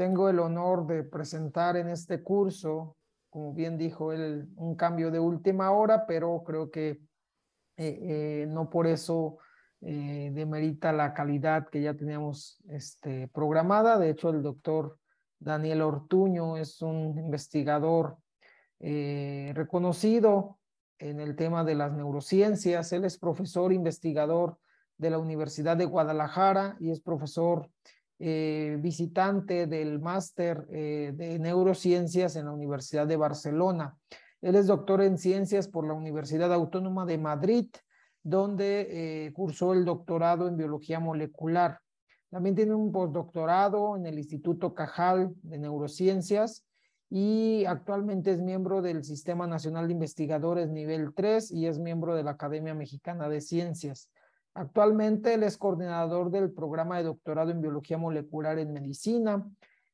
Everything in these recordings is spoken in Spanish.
Tengo el honor de presentar en este curso, como bien dijo él, un cambio de última hora, pero creo que eh, eh, no por eso eh, demerita la calidad que ya teníamos este, programada. De hecho, el doctor Daniel Ortuño es un investigador reconocido en el tema de las neurociencias. Él es profesor investigador de la Universidad de Guadalajara y es profesor eh, visitante del máster eh, de neurociencias en la Universidad de Barcelona. Él es doctor en ciencias por la Universidad Autónoma de Madrid, donde eh, cursó el doctorado en biología molecular. También tiene un postdoctorado en el Instituto Cajal de Neurociencias y actualmente es miembro del Sistema Nacional de Investigadores Nivel 3 y es miembro de la Academia Mexicana de Ciencias. Actualmente él es coordinador del programa de doctorado en biología molecular en medicina,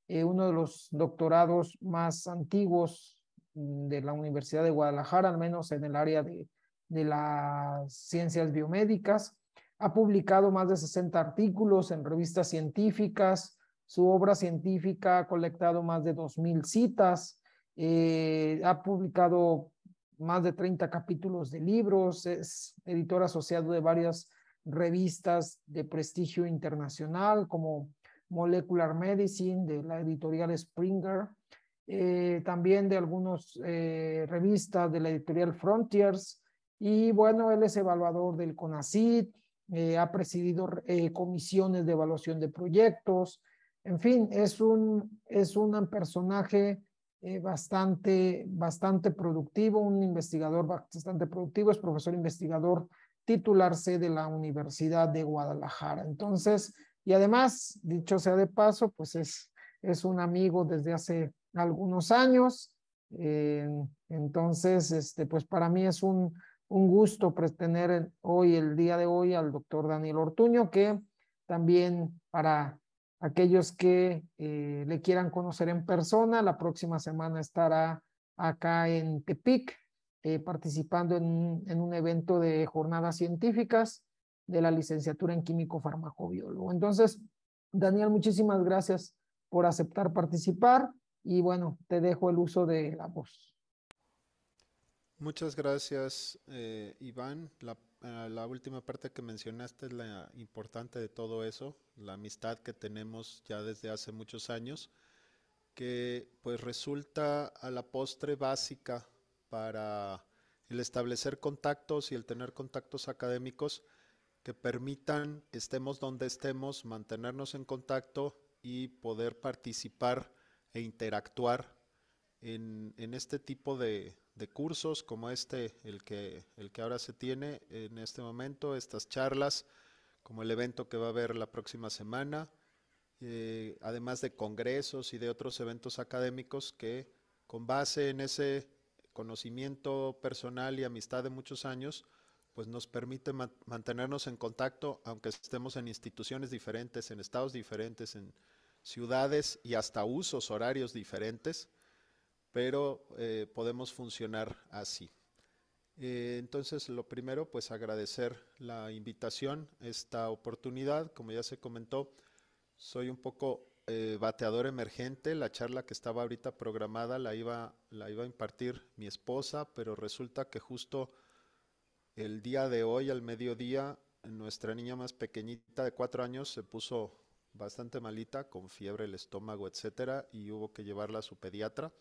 eh, uno de los doctorados más antiguos mm, de la Universidad de Guadalajara, al menos en el área de, las ciencias biomédicas. Ha publicado más de 60 artículos en revistas científicas. Su obra científica ha colectado más de 2.000 citas. Eh, ha publicado más de 30 capítulos de libros. Es editor asociado de varias revistas de prestigio internacional como Molecular Medicine de la editorial Springer, eh, también de algunas eh, revistas de la editorial Frontiers. Y bueno, él es evaluador del CONACID, eh, ha presidido comisiones de evaluación de proyectos. En fin, es un, es un personaje bastante, bastante productivo, un investigador bastante productivo, es profesor investigador titularse de la Universidad de Guadalajara. Entonces, y además, dicho sea de paso, pues es, es un amigo desde hace algunos años. Eh, entonces, este, pues para mí es un, un gusto tener hoy, el día de hoy, al doctor Daniel Ortuño, que también para aquellos que eh, le quieran conocer en persona, la próxima semana estará acá en Tepic eh, participando en, un evento de jornadas científicas de la licenciatura en químico farmacobiólogo. Entonces, Daniel, muchísimas gracias por aceptar participar y bueno, te dejo el uso de la voz. Muchas gracias, eh, Iván. La, eh, la última parte que mencionaste es la importante de todo eso, la amistad que tenemos ya desde hace muchos años, que pues resulta a la postre básica para el establecer contactos y el tener contactos académicos que permitan, estemos donde estemos, mantenernos en contacto y poder participar e interactuar en, este tipo de, cursos como este, el que, el que ahora se tiene en este momento, estas charlas, como el evento que va a haber la próxima semana, eh, además de congresos y de otros eventos académicos que con base en ese conocimiento personal y amistad de muchos años, pues nos permite mantenernos en contacto, aunque estemos en instituciones diferentes, en estados diferentes, en ciudades y hasta usos horarios diferentes, pero eh, podemos funcionar así. Eh, entonces, lo primero, pues agradecer la invitación, esta oportunidad, como ya se comentó, soy un poco eh, bateador emergente, la charla que estaba ahorita programada la iba, la iba a impartir mi esposa, pero resulta que justo el día de hoy, al mediodía, nuestra niña más pequeñita de cuatro años se puso bastante malita, con fiebre, el estómago, etcétera, y hubo que llevarla a su pediatra.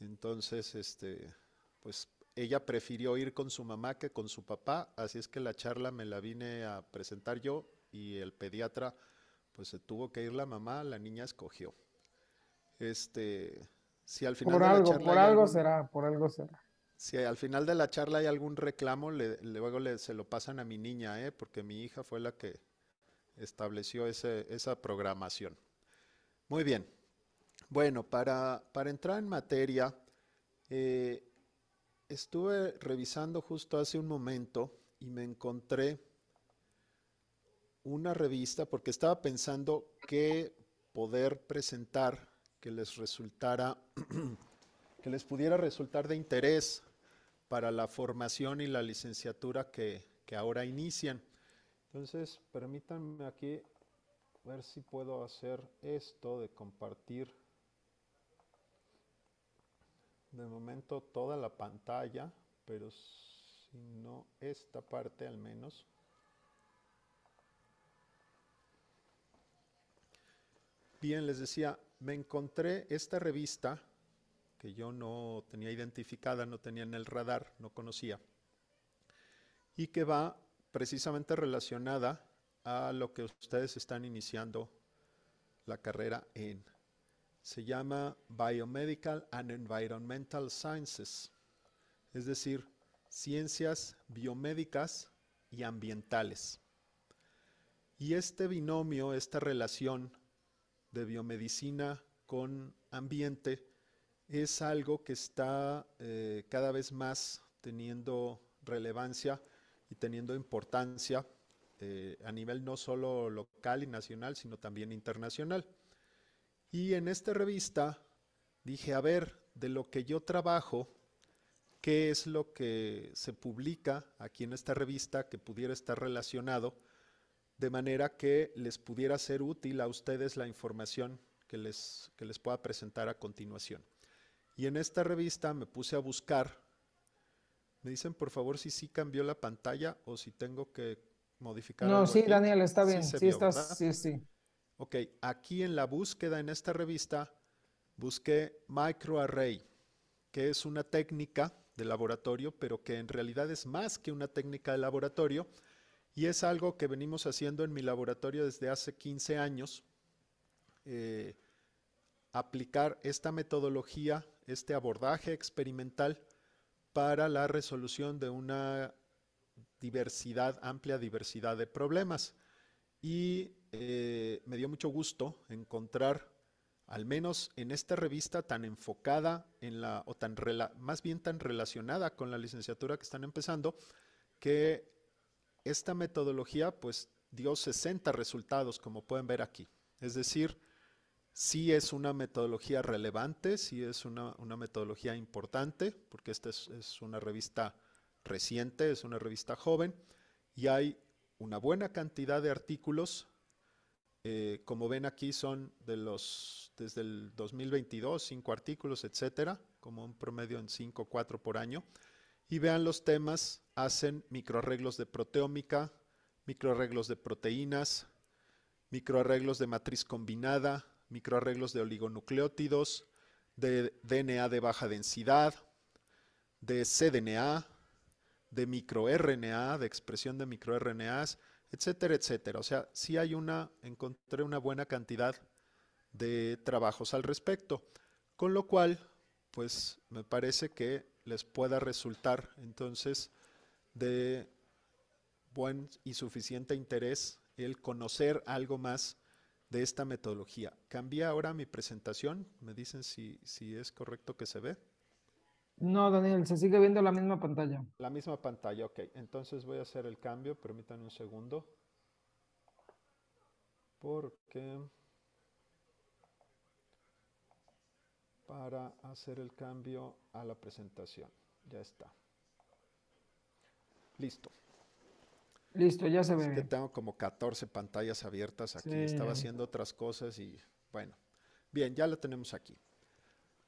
Entonces, este, pues ella prefirió ir con su mamá que con su papá, así es que la charla me la vine a presentar yo y el pediatra pues se tuvo que ir la mamá, la niña escogió. Este, si al final por de algo, la charla será, por algo será. Si al final de la charla hay algún reclamo, luego se lo pasan a mi niña, ¿eh? porque mi hija fue la que estableció esa programación. Muy bien. Bueno, para, para entrar en materia, eh, estuve revisando justo hace un momento y me encontré una revista porque estaba pensando qué poder presentar que les resultara, que les pudiera resultar de interés para la formación y la licenciatura que, que ahora inician. Entonces, permítanme aquí ver si puedo hacer esto de compartir de momento toda la pantalla, pero si no esta parte al menos. bien, les decía, me encontré esta revista que yo no tenía identificada, no tenía en el radar, no conocía, y que va precisamente relacionada a lo que ustedes están iniciando la carrera en. Se llama Biomedical and Environmental Sciences, es decir, ciencias biomédicas y ambientales. Y este binomio, esta relación de biomedicina con ambiente es algo que está eh, cada vez más teniendo relevancia y teniendo importancia eh, a nivel no solo local y nacional, sino también internacional. Y en esta revista dije, a ver, de lo que yo trabajo, ¿qué es lo que se publica aquí en esta revista que pudiera estar relacionado de manera que les pudiera ser útil a ustedes la información que les, que les pueda presentar a continuación. Y en esta revista me puse a buscar. Me dicen por favor si sí cambió la pantalla o si tengo que modificar. No, sí, Daniel, está bien. Sí, estás, sí, sí. Ok, aquí en la búsqueda en esta revista busqué microarray, que es una técnica de laboratorio, pero que en realidad es más que una técnica de laboratorio, y es algo que venimos haciendo en mi laboratorio desde hace 15 años, eh, aplicar esta metodología, este abordaje experimental para la resolución de una diversidad, amplia diversidad de problemas. Y eh, me dio mucho gusto encontrar, al menos en esta revista tan enfocada en la, o tan más bien tan relacionada con la licenciatura que están empezando, que esta metodología pues dio 60 resultados, como pueden ver aquí. Es decir, sí es una metodología relevante, sí es una, metodología importante, porque esta es, una revista reciente, es una revista joven, y hay una buena cantidad de artículos. Eh, como ven aquí son de los desde el 2022, cinco artículos, etcétera, como un promedio en 5 o 4 por año. Y vean los temas hacen microarreglos de proteómica, microarreglos de proteínas, microarreglos de matriz combinada, microarreglos de oligonucleótidos, de DNA de baja densidad, de cDNA, de microRNA, de expresión de microRNAs, etcétera, etcétera. O sea, sí hay una, encontré una buena cantidad de trabajos al respecto, con lo cual, pues me parece que les pueda resultar entonces de buen y suficiente interés el conocer algo más de esta metodología. Cambia ahora mi presentación. Me dicen si, si es correcto que se ve. No, Daniel, se sigue viendo la misma pantalla. La misma pantalla, ok. Entonces voy a hacer el cambio. Permítanme un segundo. Porque para hacer el cambio a la presentación. Ya está. Listo. Listo, ya se ve. que tengo como 14 pantallas abiertas aquí. Estaba haciendo otras cosas y bueno. Bien, ya la tenemos aquí.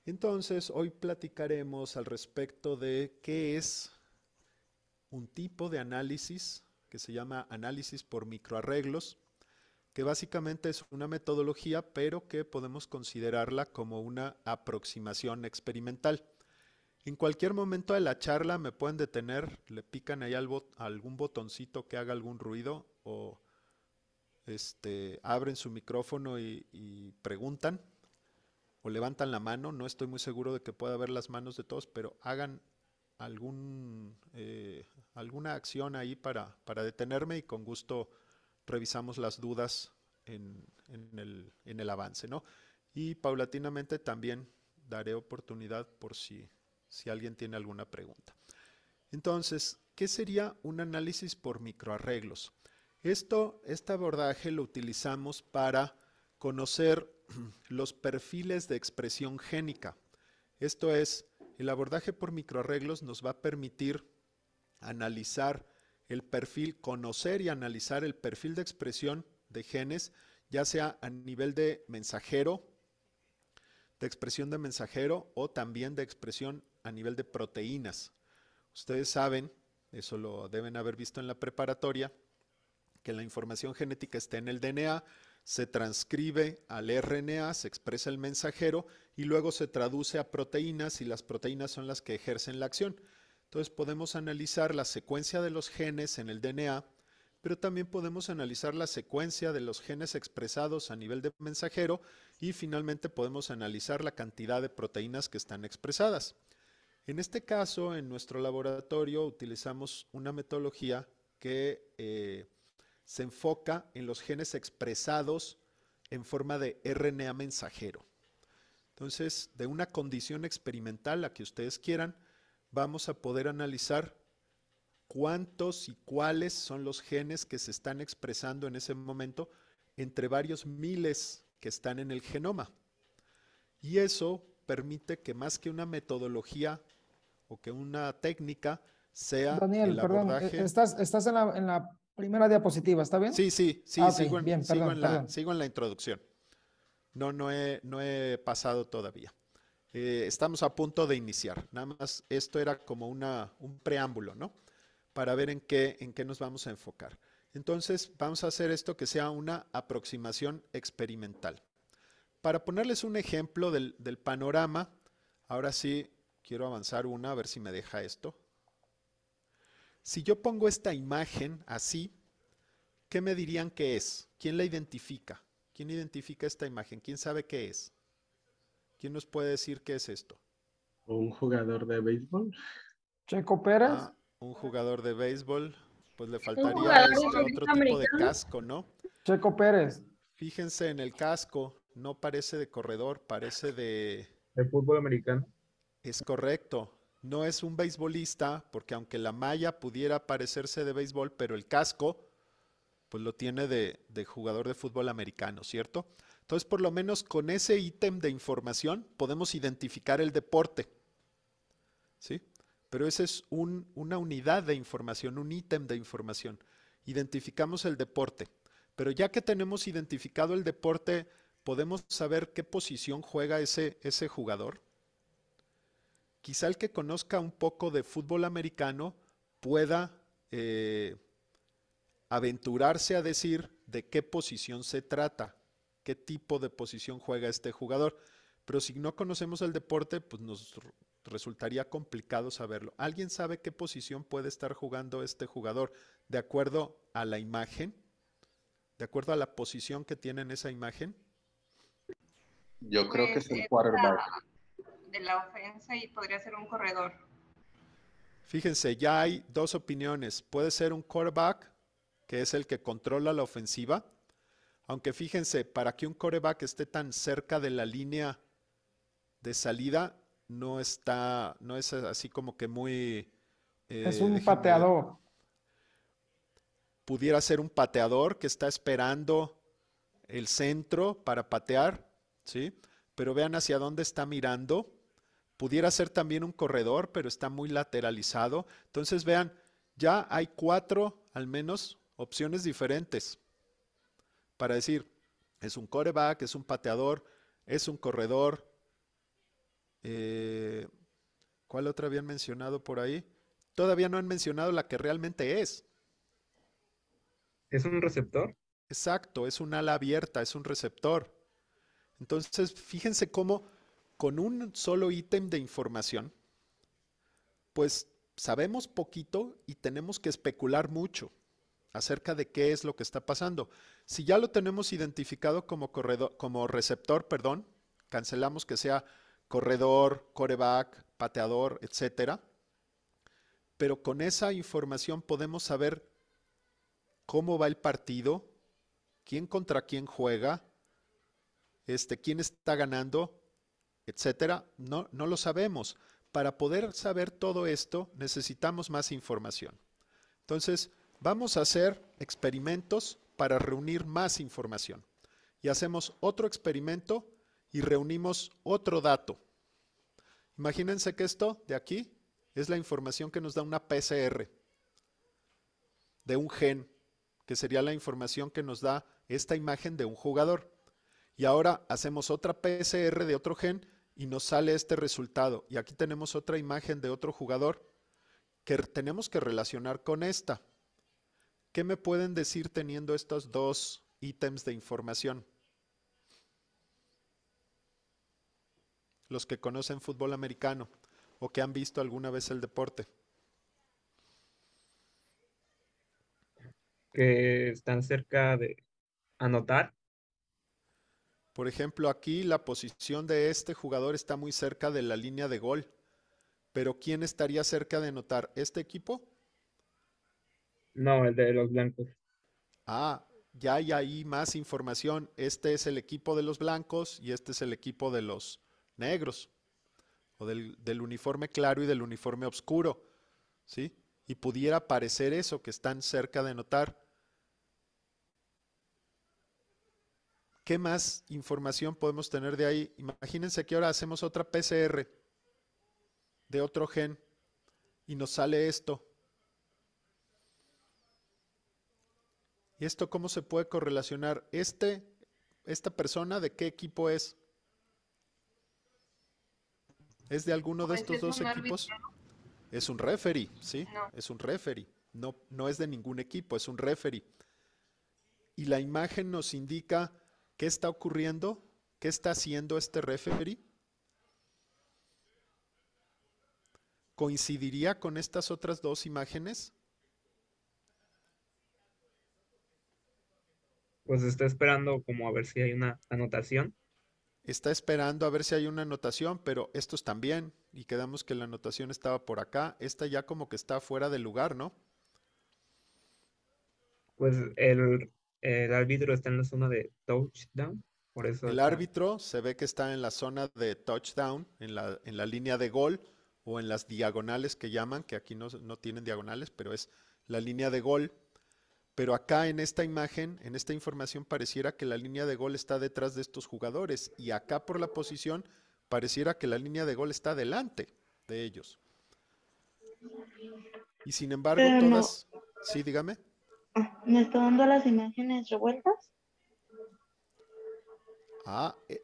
Entonces, hoy platicaremos al respecto de qué es un tipo de análisis que se llama análisis por microarreglos, que básicamente es una metodología, pero que podemos considerarla como una aproximación experimental. En cualquier momento de la charla me pueden detener, le pican ahí algún botoncito que haga algún ruido o este, abren su micrófono y, preguntan o levantan la mano. No estoy muy seguro de que pueda ver las manos de todos, pero hagan algún, eh, alguna acción ahí para, para, detenerme y con gusto revisamos las dudas en, el, en el avance, ¿no? Y paulatinamente también daré oportunidad por si si alguien tiene alguna pregunta. Entonces, ¿qué sería un análisis por microarreglos? Esto, este abordaje lo utilizamos para conocer los perfiles de expresión génica. Esto es, el abordaje por microarreglos nos va a permitir analizar el perfil, conocer y analizar el perfil de expresión de genes, ya sea a nivel de mensajero, de expresión de mensajero o también de expresión a nivel de proteínas. Ustedes saben, eso lo deben haber visto en la preparatoria, que la información genética está en el DNA, se transcribe al RNA, se expresa el mensajero y luego se traduce a proteínas y las proteínas son las que ejercen la acción. Entonces podemos analizar la secuencia de los genes en el DNA, pero también podemos analizar la secuencia de los genes expresados a nivel de mensajero y finalmente podemos analizar la cantidad de proteínas que están expresadas. En este caso, en nuestro laboratorio utilizamos una metodología que eh, se enfoca en los genes expresados en forma de RNA mensajero. Entonces, de una condición experimental, la que ustedes quieran, vamos a poder analizar cuántos y cuáles son los genes que se están expresando en ese momento entre varios miles que están en el genoma. Y eso permite que más que una metodología o que una técnica sea Daniel, el perdón, eh, estás, estás en, la, primera diapositiva, ¿está bien? Sí, sí, sí, ah, sigo, en, la, introducción. No, no he, no he pasado todavía. Eh, estamos a punto de iniciar. Nada más, esto era como una, un preámbulo, ¿no? Para ver en qué, en qué nos vamos a enfocar. Entonces, vamos a hacer esto que sea una aproximación experimental. Para ponerles un ejemplo del, del panorama, ahora sí Quiero avanzar una, a ver si me deja esto. Si yo pongo esta imagen así, ¿qué me dirían que es? ¿Quién la identifica? ¿Quién identifica esta imagen? ¿Quién sabe qué es? ¿Quién nos puede decir qué es esto? ¿Un jugador de béisbol? ¿Checo Pérez? Ah, un jugador de béisbol. Pues le faltaría otro tipo de casco, ¿no? Checo Pérez. Fíjense en el casco, no parece de corredor, parece de... ¿De fútbol americano? Es correcto. No es un beisbolista, porque aunque la malla pudiera parecerse de béisbol, pero el casco, pues lo tiene de, jugador de fútbol americano, ¿cierto? Entonces, por lo menos con ese ítem de información podemos identificar el deporte. ¿Sí? Pero esa es una unidad de información, un ítem de información. Identificamos el deporte. Pero ya que tenemos identificado el deporte, podemos saber qué posición juega ese jugador quizá el que conozca un poco de fútbol americano pueda eh, aventurarse a decir de qué posición se trata, qué tipo de posición juega este jugador. Pero si no conocemos el deporte, pues nos resultaría complicado saberlo. ¿Alguien sabe qué posición puede estar jugando este jugador de acuerdo a la imagen? ¿De acuerdo a la posición que tiene en esa imagen? Yo creo que es el pues, quarterback de la ofensa y podría ser un corredor. Fíjense, ya hay dos opiniones. Puede ser un quarterback, que es el que controla la ofensiva. Aunque fíjense, para que un quarterback esté tan cerca de la línea de salida, no está, no es así como que muy. Eh, es un pateador. Pudiera ser un pateador que está esperando el centro para patear, ¿sí? Pero vean hacia dónde está mirando. Pudiera ser también un corredor, pero está muy lateralizado. Entonces vean, ya hay cuatro, al menos, opciones diferentes para decir, es un coreback, es un pateador, es un corredor. Eh, ¿Cuál otra habían mencionado por ahí? Todavía no han mencionado la que realmente es. ¿Es un receptor? Exacto, es un ala abierta, es un receptor. Entonces, fíjense cómo con un solo ítem de información, pues sabemos poquito y tenemos que especular mucho acerca de qué es lo que está pasando. Si ya lo tenemos identificado como, corredor, como receptor, perdón, cancelamos que sea corredor, coreback, pateador, etcétera. Pero con esa información podemos saber cómo va el partido, quién contra quién juega, este, quién está ganando, etcétera? No, no lo sabemos. Para poder saber todo esto necesitamos más información. Entonces, vamos a hacer experimentos para reunir más información. Y hacemos otro experimento y reunimos otro dato. Imagínense que esto de aquí es la información que nos da una PCR de un gen, que sería la información que nos da esta imagen de un jugador. Y ahora hacemos otra PCR de otro gen y nos sale este resultado. Y aquí tenemos otra imagen de otro jugador que tenemos que relacionar con esta. ¿Qué me pueden decir teniendo estos dos ítems de información? Los que conocen fútbol americano o que han visto alguna vez el deporte. Que están cerca de anotar. Por ejemplo, aquí la posición de este jugador está muy cerca de la línea de gol. Pero ¿quién estaría cerca de notar? ¿Este equipo? No, el de los blancos. Ah, ya hay ahí más información. Este es el equipo de los blancos y este es el equipo de los negros. O del, uniforme claro y del uniforme oscuro. ¿Sí? Y pudiera parecer eso, que están cerca de notar. ¿Qué más información podemos tener de ahí? Imagínense que ahora hacemos otra PCR de otro gen y nos sale esto. ¿Y esto cómo se puede correlacionar? Este, ¿Esta persona de qué equipo es? ¿Es de alguno de pues estos dos equipos? Es un referee, ¿sí? Es un referee. No, no es de ningún equipo, es un referee. Y la imagen nos indica ¿Qué está ocurriendo? ¿Qué está haciendo este referee? ¿Coincidiría con estas otras dos imágenes? Pues está esperando como a ver si hay una anotación. Está esperando a ver si hay una anotación, pero estos también, y quedamos que la anotación estaba por acá, esta ya como que está fuera de lugar, ¿no? Pues el el árbitro está en la zona de touchdown. Por eso el árbitro se ve que está en la zona de touchdown, en la, en la línea de gol o en las diagonales que llaman, que aquí no, tienen diagonales, pero es la línea de gol. Pero acá en esta imagen, en esta información, pareciera que la línea de gol está detrás de estos jugadores y acá por la posición pareciera que la línea de gol está delante de ellos. Y sin embargo, todas... Sí, dígame. Ah, ¿Me está dando las imágenes revueltas? Ah, e,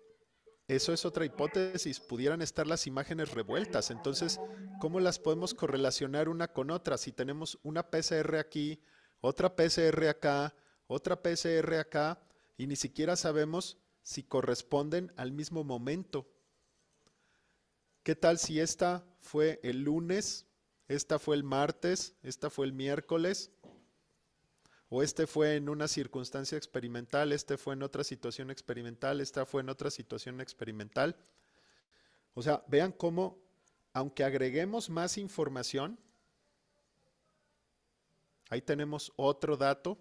eso es otra hipótesis. Pudieran estar las imágenes revueltas. Entonces, ¿cómo las podemos correlacionar una con otra? Si tenemos una PCR aquí, otra PCR acá, otra PCR acá, y ni siquiera sabemos si corresponden al mismo momento. ¿Qué tal si esta fue el lunes, esta fue el martes, esta fue el miércoles? o este fue en una circunstancia experimental, este fue en otra situación experimental, esta fue en otra situación experimental. O sea, vean cómo, aunque agreguemos más información, ahí tenemos otro dato.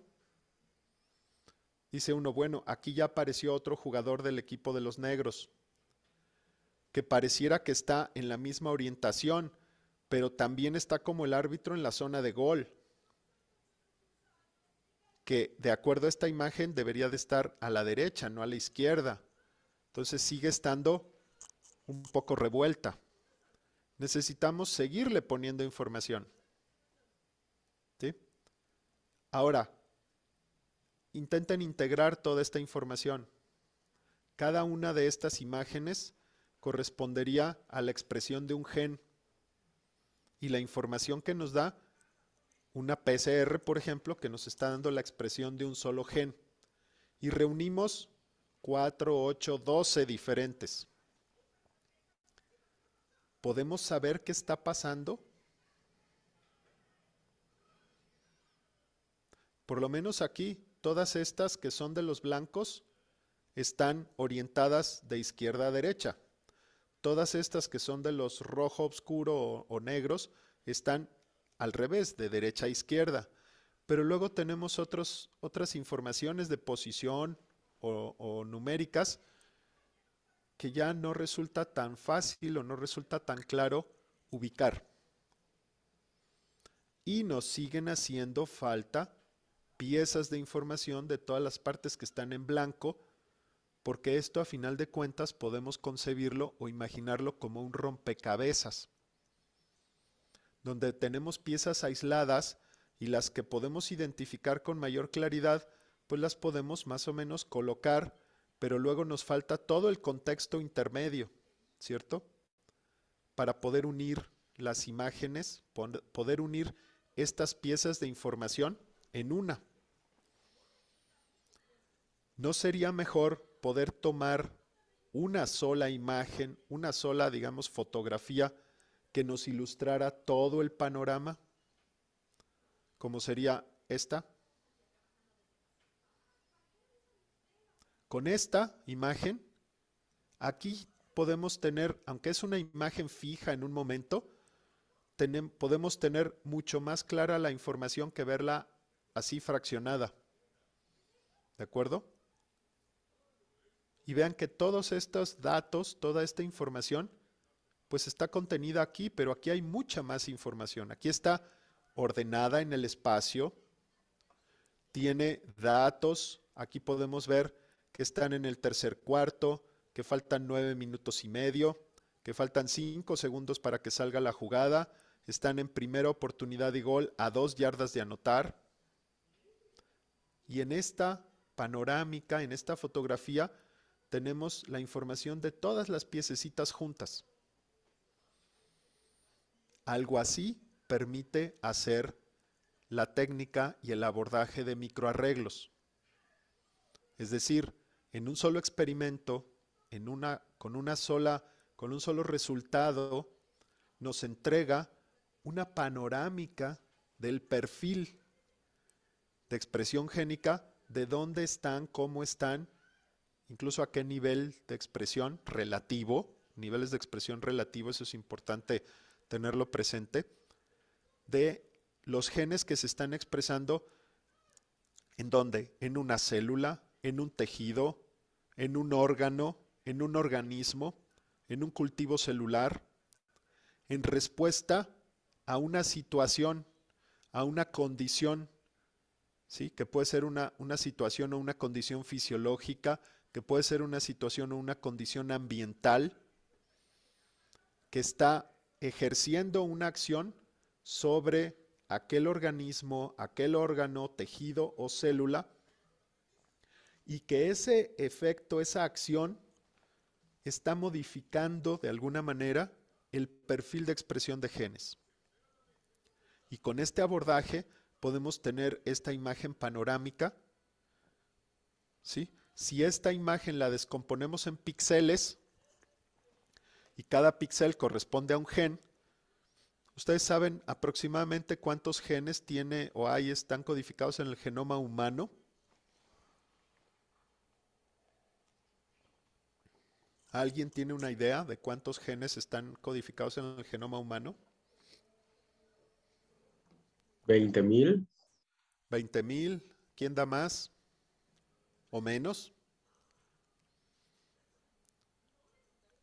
Dice uno, bueno, aquí ya apareció otro jugador del equipo de los negros, que pareciera que está en la misma orientación, pero también está como el árbitro en la zona de gol que de acuerdo a esta imagen debería de estar a la derecha, no a la izquierda. Entonces sigue estando un poco revuelta. Necesitamos seguirle poniendo información. Ahora, intenten integrar toda esta información. Cada una de estas imágenes correspondería a la expresión de un gen y la información que nos da una PCR, por ejemplo, que nos está dando la expresión de un solo gen. Y reunimos 4, 8, 12 diferentes. ¿Podemos saber qué está pasando? Por lo menos aquí, todas estas que son de los blancos están orientadas de izquierda a derecha. Todas estas que son de los rojo oscuro o, negros están al revés, de derecha a izquierda. Pero luego tenemos otras informaciones de posición o numéricas que ya no resulta tan fácil o no resulta tan claro ubicar. Y nos siguen haciendo falta piezas de información de todas las partes que están en blanco, porque esto a final de cuentas podemos concebirlo o imaginarlo como un rompecabezas donde tenemos piezas aisladas y las que podemos identificar con mayor claridad, pues las podemos más o menos colocar, pero luego nos falta todo el contexto intermedio, ¿cierto? Para poder unir las imágenes, poder unir estas piezas de información en una. ¿No sería mejor poder tomar una sola imagen, una sola, digamos, fotografía que nos ilustrara todo el panorama, como sería esta. Con esta imagen, aquí podemos tener, aunque es una imagen fija en un momento, podemos tener mucho más clara la información que verla así fraccionada. ¿De acuerdo? Y vean que todos estos datos, toda esta información, pues está contenida aquí, pero aquí hay mucha más información. Aquí está ordenada en el espacio, tiene datos, aquí podemos ver que están en el tercer cuarto, que faltan nueve minutos y medio, que faltan cinco segundos para que salga la jugada, están en primera oportunidad de gol a dos yardas de anotar. Y en esta panorámica, en esta fotografía, tenemos la información de todas las piececitas juntas. Algo así permite hacer la técnica y el abordaje de microarreglos. Es decir, en un solo experimento, con, una sola, con un solo resultado, nos entrega una panorámica del perfil de expresión génica, de dónde están, cómo están, incluso a qué nivel de expresión relativo, niveles de expresión relativo, eso es importante tenerlo presente, de los genes que se están expresando en dónde, en una célula, en un tejido, en un órgano, en un organismo, en un cultivo celular, en respuesta a una situación, a una condición, ¿sí? que puede ser una, una situación o una condición fisiológica, que puede ser una situación o una condición ambiental, que está ejerciendo una acción sobre aquel organismo, aquel órgano, tejido o célula, y que ese efecto, esa acción, está modificando de alguna manera el perfil de expresión de genes. Y con este abordaje podemos tener esta imagen panorámica. Si esta imagen la descomponemos en píxeles, y cada píxel corresponde a un gen, ¿ustedes saben aproximadamente cuántos genes tiene o hay están codificados en el genoma humano? ¿Alguien tiene una idea de cuántos genes están codificados en el genoma humano? 20.000. mil. ¿Quién da más o menos?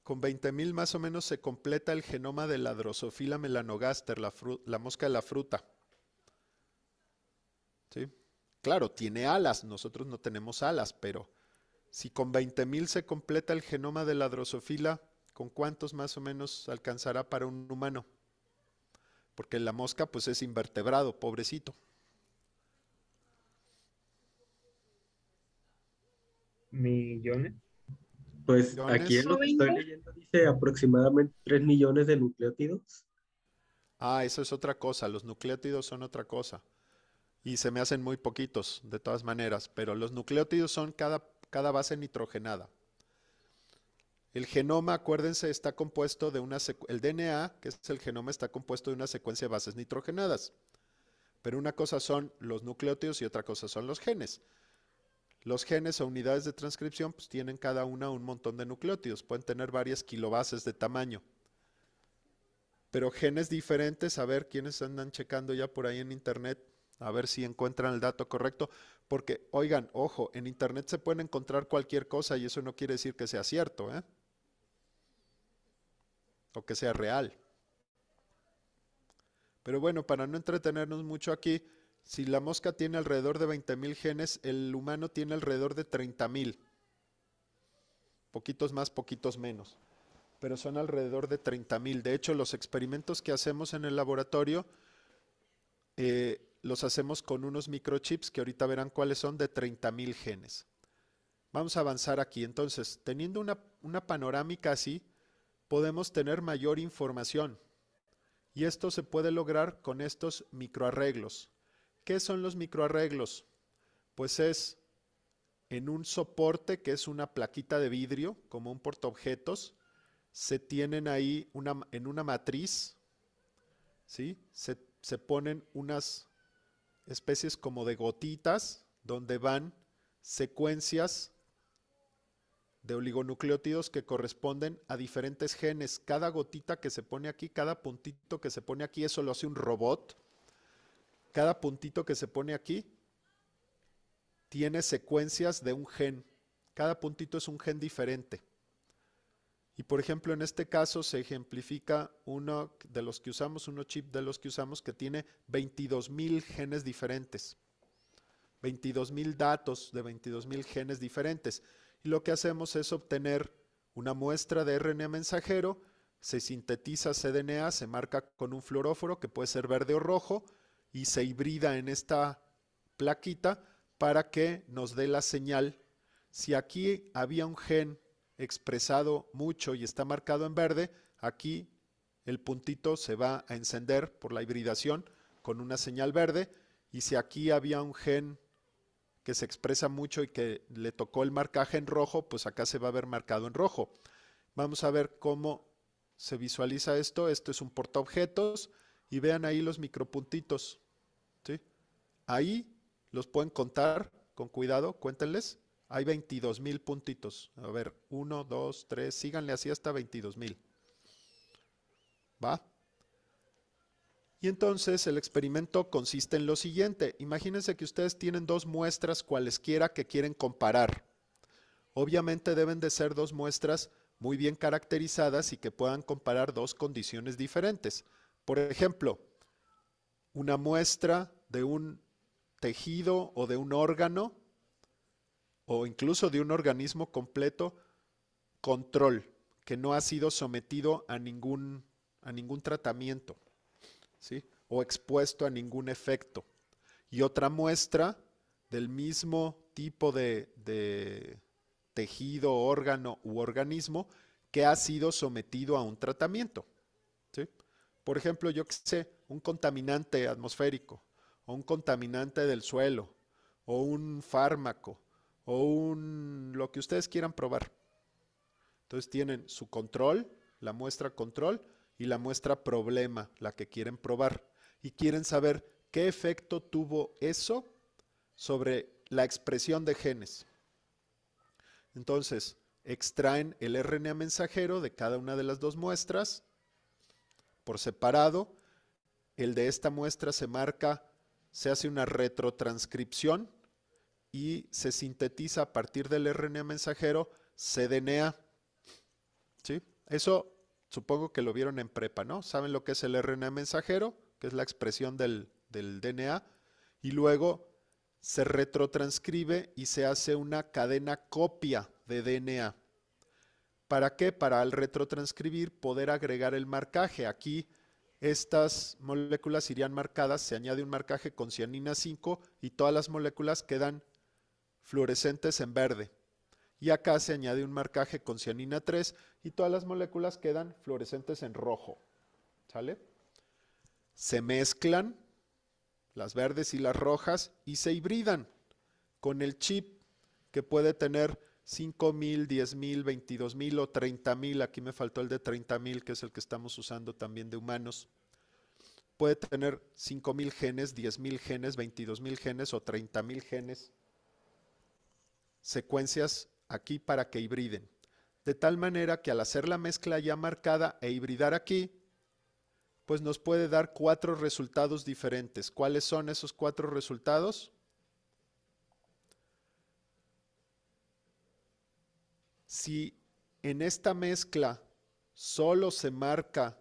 Con 20.000 más o menos se completa el genoma de la Drosophila melanogaster, la, mosca de la fruta. ¿Sí? Claro, tiene alas, nosotros no tenemos alas, pero si con 20.000 se completa el genoma de la Drosophila, ¿con cuántos más o menos alcanzará para un humano? Porque la mosca pues es invertebrado, pobrecito. Millones. Pues aquí en lo que estoy leyendo dice aproximadamente 3 millones de nucleótidos. Ah, eso es otra cosa, los nucleótidos son otra cosa. Y se me hacen muy poquitos, de todas maneras, pero los nucleótidos son cada, cada base nitrogenada. El genoma, acuérdense, está compuesto de una el DNA, que es el genoma, está compuesto de una secuencia de bases nitrogenadas. Pero una cosa son los nucleótidos y otra cosa son los genes. Los genes o unidades de transcripción pues, tienen cada una un montón de nucleótidos, pueden tener varias kilobases de tamaño. Pero genes diferentes, a ver quiénes andan checando ya por ahí en internet, a ver si encuentran el dato correcto, porque oigan, ojo, en internet se pueden encontrar cualquier cosa y eso no quiere decir que sea cierto, ¿eh? O que sea real. Pero bueno, para no entretenernos mucho aquí, si la mosca tiene alrededor de 20.000 genes, el humano tiene alrededor de 30.000. Poquitos más, poquitos menos. Pero son alrededor de 30.000. De hecho, los experimentos que hacemos en el laboratorio eh, los hacemos con unos microchips que ahorita verán cuáles son de 30.000 genes. Vamos a avanzar aquí. Entonces, teniendo una, una panorámica así, podemos tener mayor información. Y esto se puede lograr con estos microarreglos. ¿Qué son los microarreglos? Pues es en un soporte que es una plaquita de vidrio, como un portaobjetos, se tienen ahí en una matriz, ¿sí? Se, se ponen unas especies como de gotitas donde van secuencias de oligonucleótidos que corresponden a diferentes genes. Cada gotita que se pone aquí, cada puntito que se pone aquí, eso lo hace un robot cada puntito que se pone aquí tiene secuencias de un gen. Cada puntito es un gen diferente. Y por ejemplo, en este caso se ejemplifica uno de los que usamos, uno chip de los que usamos que tiene 22.000 genes diferentes. 22.000 datos de 22.000 genes diferentes. Y lo que hacemos es obtener una muestra de RNA mensajero, se sintetiza cDNA, se marca con un fluoróforo que puede ser verde o rojo, y se hibrida en esta plaquita para que nos dé la señal. Si aquí había un gen expresado mucho y está marcado en verde, aquí el puntito se va a encender por la hibridación con una señal verde y si aquí había un gen que se expresa mucho y que le tocó el marcaje en rojo, pues acá se va a ver marcado en rojo. Vamos a ver cómo se visualiza esto. Esto es un portaobjetos y vean ahí los micropuntitos. ¿sí? Ahí los pueden contar con cuidado, cuéntenles. Hay 22 mil puntitos. A ver, 1, 2, 3, síganle así hasta 22 mil. ¿Va? Y entonces el experimento consiste en lo siguiente. Imagínense que ustedes tienen dos muestras cualesquiera que quieren comparar. Obviamente deben de ser dos muestras muy bien caracterizadas y que puedan comparar dos condiciones diferentes. Por ejemplo, una muestra de un tejido o de un órgano o incluso de un organismo completo control que no ha sido sometido a ningún, a ningún tratamiento ¿sí? o expuesto a ningún efecto. Y otra muestra del mismo tipo de, tejido, órgano u organismo que ha sido sometido a un tratamiento. Por ejemplo, yo que sé, un contaminante atmosférico, o un contaminante del suelo, o un fármaco, o un lo que ustedes quieran probar. Entonces tienen su control, la muestra control y la muestra problema, la que quieren probar. Y quieren saber qué efecto tuvo eso sobre la expresión de genes. Entonces, extraen el RNA mensajero de cada una de las dos muestras por separado el de esta muestra se marca, se hace una retrotranscripción y se sintetiza a partir del RNA mensajero cDNA. ¿Sí? Eso supongo que lo vieron en prepa, ¿no? Saben lo que es el RNA mensajero, que es la expresión del, del DNA, y luego se retrotranscribe y se hace una cadena copia de DNA. ¿Para qué? Para al retrotranscribir poder agregar el marcaje. Aquí estas moléculas irían marcadas, se añade un marcaje con cianina 5 y todas las moléculas quedan fluorescentes en verde. Y acá se añade un marcaje con cianina 3 y todas las moléculas quedan fluorescentes en rojo. ¿Sale? Se mezclan las verdes y las rojas y se hibridan con el chip que puede tener 5.000, 10.000, 22.000 o 30.000, Aquí me faltó el de 30.000 que es el que estamos usando también de humanos. Puede tener 5.000 genes, 10.000 genes, 22.000 genes o 30.000 genes. Secuencias aquí para que hibriden. De tal manera que al hacer la mezcla ya marcada e hibridar aquí, pues nos puede dar cuatro resultados diferentes. ¿Cuáles son esos cuatro resultados? si en esta mezcla solo se marca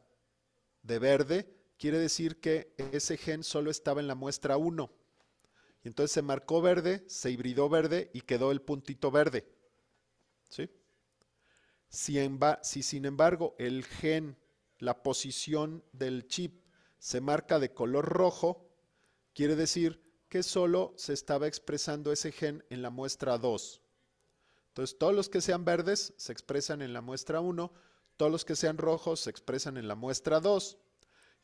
de verde, quiere decir que ese gen solo estaba en la muestra 1. Y entonces se marcó verde, se hibridó verde y quedó el puntito verde. Si, si sin embargo el gen, la posición del chip se marca de color rojo, quiere decir que solo se estaba expresando ese gen en la muestra 2. Entonces, todos los que sean verdes se expresan en la muestra 1, todos los que sean rojos se expresan en la muestra 2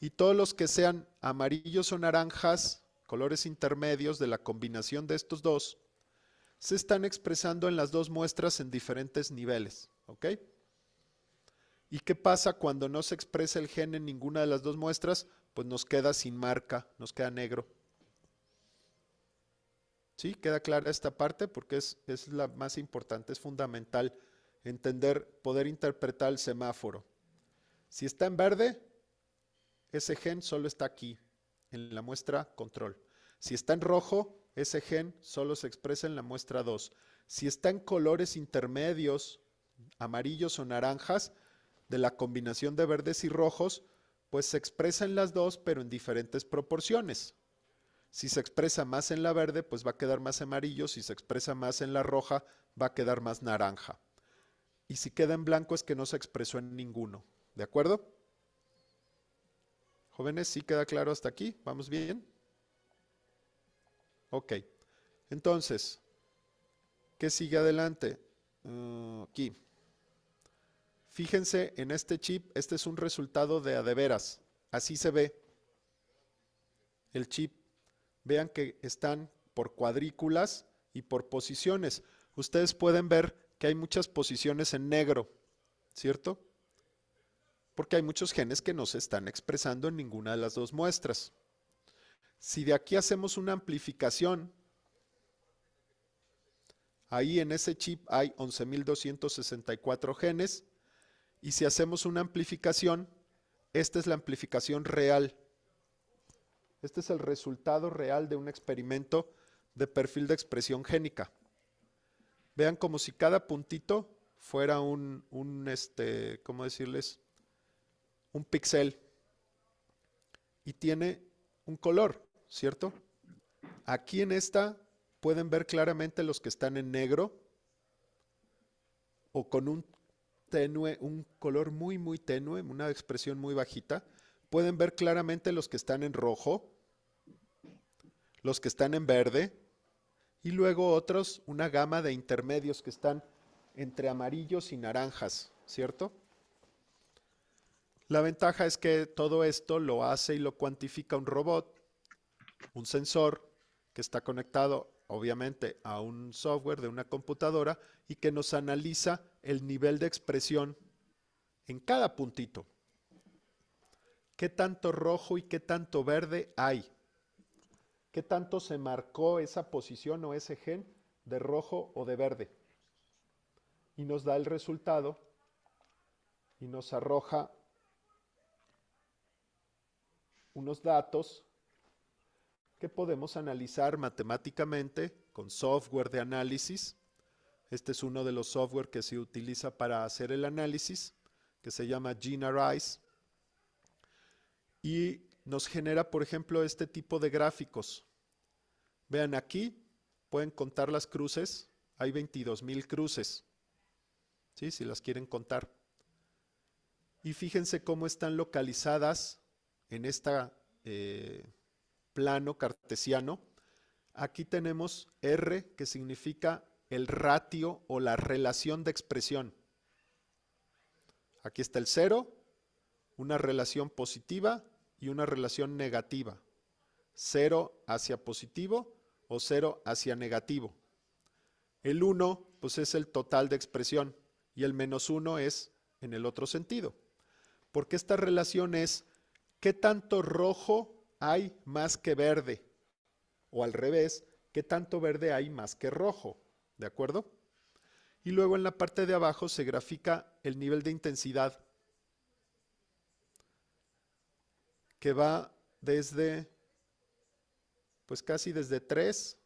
y todos los que sean amarillos o naranjas, colores intermedios de la combinación de estos dos, se están expresando en las dos muestras en diferentes niveles. ¿Ok? ¿Y qué pasa cuando no se expresa el gen en ninguna de las dos muestras? Pues nos queda sin marca, nos queda negro. ¿Sí? Queda clara esta parte porque es, es la más importante, es fundamental entender, poder interpretar el semáforo. Si está en verde, ese gen solo está aquí, en la muestra control. Si está en rojo, ese gen solo se expresa en la muestra 2. Si está en colores intermedios, amarillos o naranjas, de la combinación de verdes y rojos, pues se expresa en las dos, pero en diferentes proporciones. Si se expresa más en la verde, pues va a quedar más amarillo. Si se expresa más en la roja, va a quedar más naranja. Y si queda en blanco es que no se expresó en ninguno. ¿De acuerdo? Jóvenes, ¿sí queda claro hasta aquí? ¿Vamos bien? Ok. Entonces, ¿qué sigue adelante? Eh, aquí. Fíjense en este chip, este es un resultado de adeveras. Así se ve el chip vean que están por cuadrículas y por posiciones. Ustedes pueden ver que hay muchas posiciones en negro, ¿cierto? Porque hay muchos genes que no se están expresando en ninguna de las dos muestras. Si de aquí hacemos una amplificación, ahí en ese chip hay 11.264 genes, y si hacemos una amplificación, esta es la amplificación real. Este es el resultado real de un experimento de perfil de expresión génica. Vean como si cada puntito fuera un, un este, ¿cómo decirles? Un píxel. Y tiene un color, ¿cierto? Aquí en esta pueden ver claramente los que están en negro o con un tenue, un color muy, muy tenue, una expresión muy bajita. Pueden ver claramente los que están en rojo los que están en verde, y luego otros, una gama de intermedios que están entre amarillos y naranjas, ¿cierto? La ventaja es que todo esto lo hace y lo cuantifica un robot, un sensor que está conectado obviamente a un software de una computadora y que nos analiza el nivel de expresión en cada puntito. ¿Qué tanto rojo y qué tanto verde hay? ¿Qué tanto se marcó esa posición o ese gen de rojo o de verde? Y nos da el resultado y nos arroja unos datos que podemos analizar matemáticamente con software de análisis. Este es uno de los software que se utiliza para hacer el análisis, que se llama GeneRise. Y nos genera, por ejemplo, este tipo de gráficos. Vean aquí, pueden contar las cruces, hay 22.000 cruces, ¿sí? si las quieren contar. Y fíjense cómo están localizadas en este plano cartesiano. Aquí tenemos R, que significa el ratio o la relación de expresión. Aquí está el cero una relación positiva y una relación negativa. Cero hacia positivo o cero hacia negativo. El 1 pues es el total de expresión y el menos 1 es en el otro sentido. Porque esta relación es qué tanto rojo hay más que verde. O al revés, qué tanto verde hay más que rojo. ¿De acuerdo? Y luego en la parte de abajo se grafica el nivel de intensidad que va desde, pues casi desde 3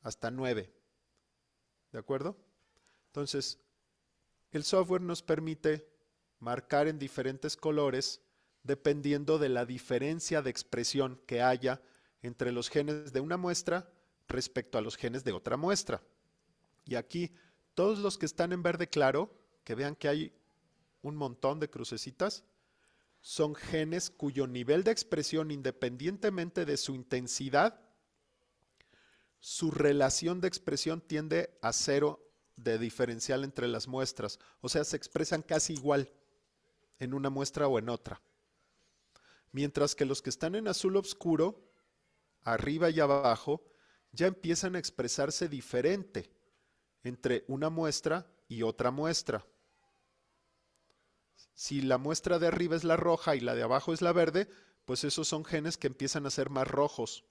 hasta 9. ¿De acuerdo? Entonces, el software nos permite marcar en diferentes colores dependiendo de la diferencia de expresión que haya entre los genes de una muestra respecto a los genes de otra muestra. Y aquí, todos los que están en verde claro, que vean que hay un montón de crucecitas, son genes cuyo nivel de expresión, independientemente de su intensidad, su relación de expresión tiende a cero de diferencial entre las muestras. O sea, se expresan casi igual en una muestra o en otra. Mientras que los que están en azul oscuro, arriba y abajo, ya empiezan a expresarse diferente entre una muestra y otra muestra. Si la muestra de arriba es la roja y la de abajo es la verde, pues esos son genes que empiezan a ser más rojos.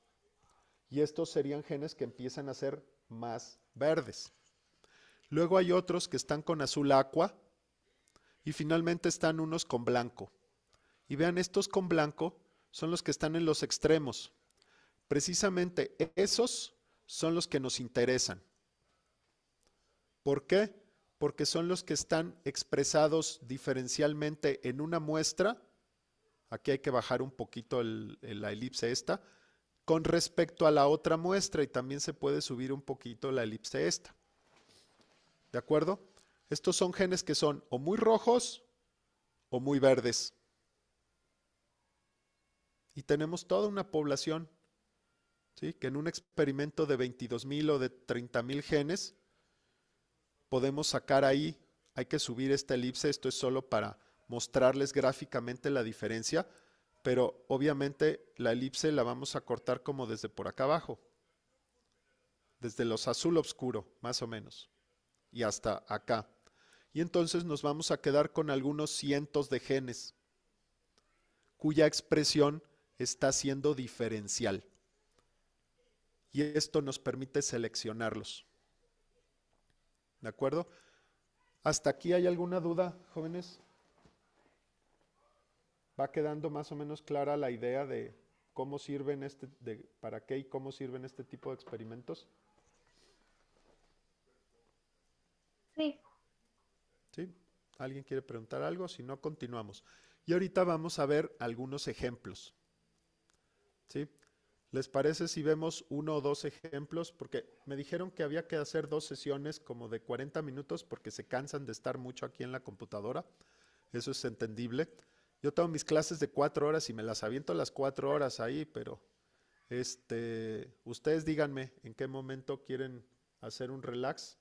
Y estos serían genes que empiezan a ser más verdes. Luego hay otros que están con azul agua y finalmente están unos con blanco. Y vean, estos con blanco son los que están en los extremos. Precisamente esos son los que nos interesan. ¿Por qué? porque son los que están expresados diferencialmente en una muestra, aquí hay que bajar un poquito la elipse esta, con respecto a la otra muestra y también se puede subir un poquito la elipse esta. ¿De acuerdo? Estos son genes que son o muy rojos o muy verdes. Y tenemos toda una población ¿sí? que en un experimento de 22.000 o de 30.000 genes podemos sacar ahí, hay que subir esta elipse, esto es solo para mostrarles gráficamente la diferencia, pero obviamente la elipse la vamos a cortar como desde por acá abajo, desde los azul oscuro, más o menos, y hasta acá. Y entonces nos vamos a quedar con algunos cientos de genes cuya expresión está siendo diferencial. Y esto nos permite seleccionarlos. ¿De acuerdo? ¿Hasta aquí hay alguna duda, jóvenes? ¿Va quedando más o menos clara la idea de cómo sirven este, de, para qué y cómo sirven este tipo de experimentos? Sí. ¿Sí? ¿Alguien quiere preguntar algo? Si no, continuamos. Y ahorita vamos a ver algunos ejemplos. ¿Sí? ¿Les parece si vemos uno o dos ejemplos? Porque me dijeron que había que hacer dos sesiones como de 40 minutos porque se cansan de estar mucho aquí en la computadora. Eso es entendible. Yo tengo mis clases de cuatro horas y me las aviento las cuatro horas ahí, pero este, ustedes díganme en qué momento quieren hacer un relax.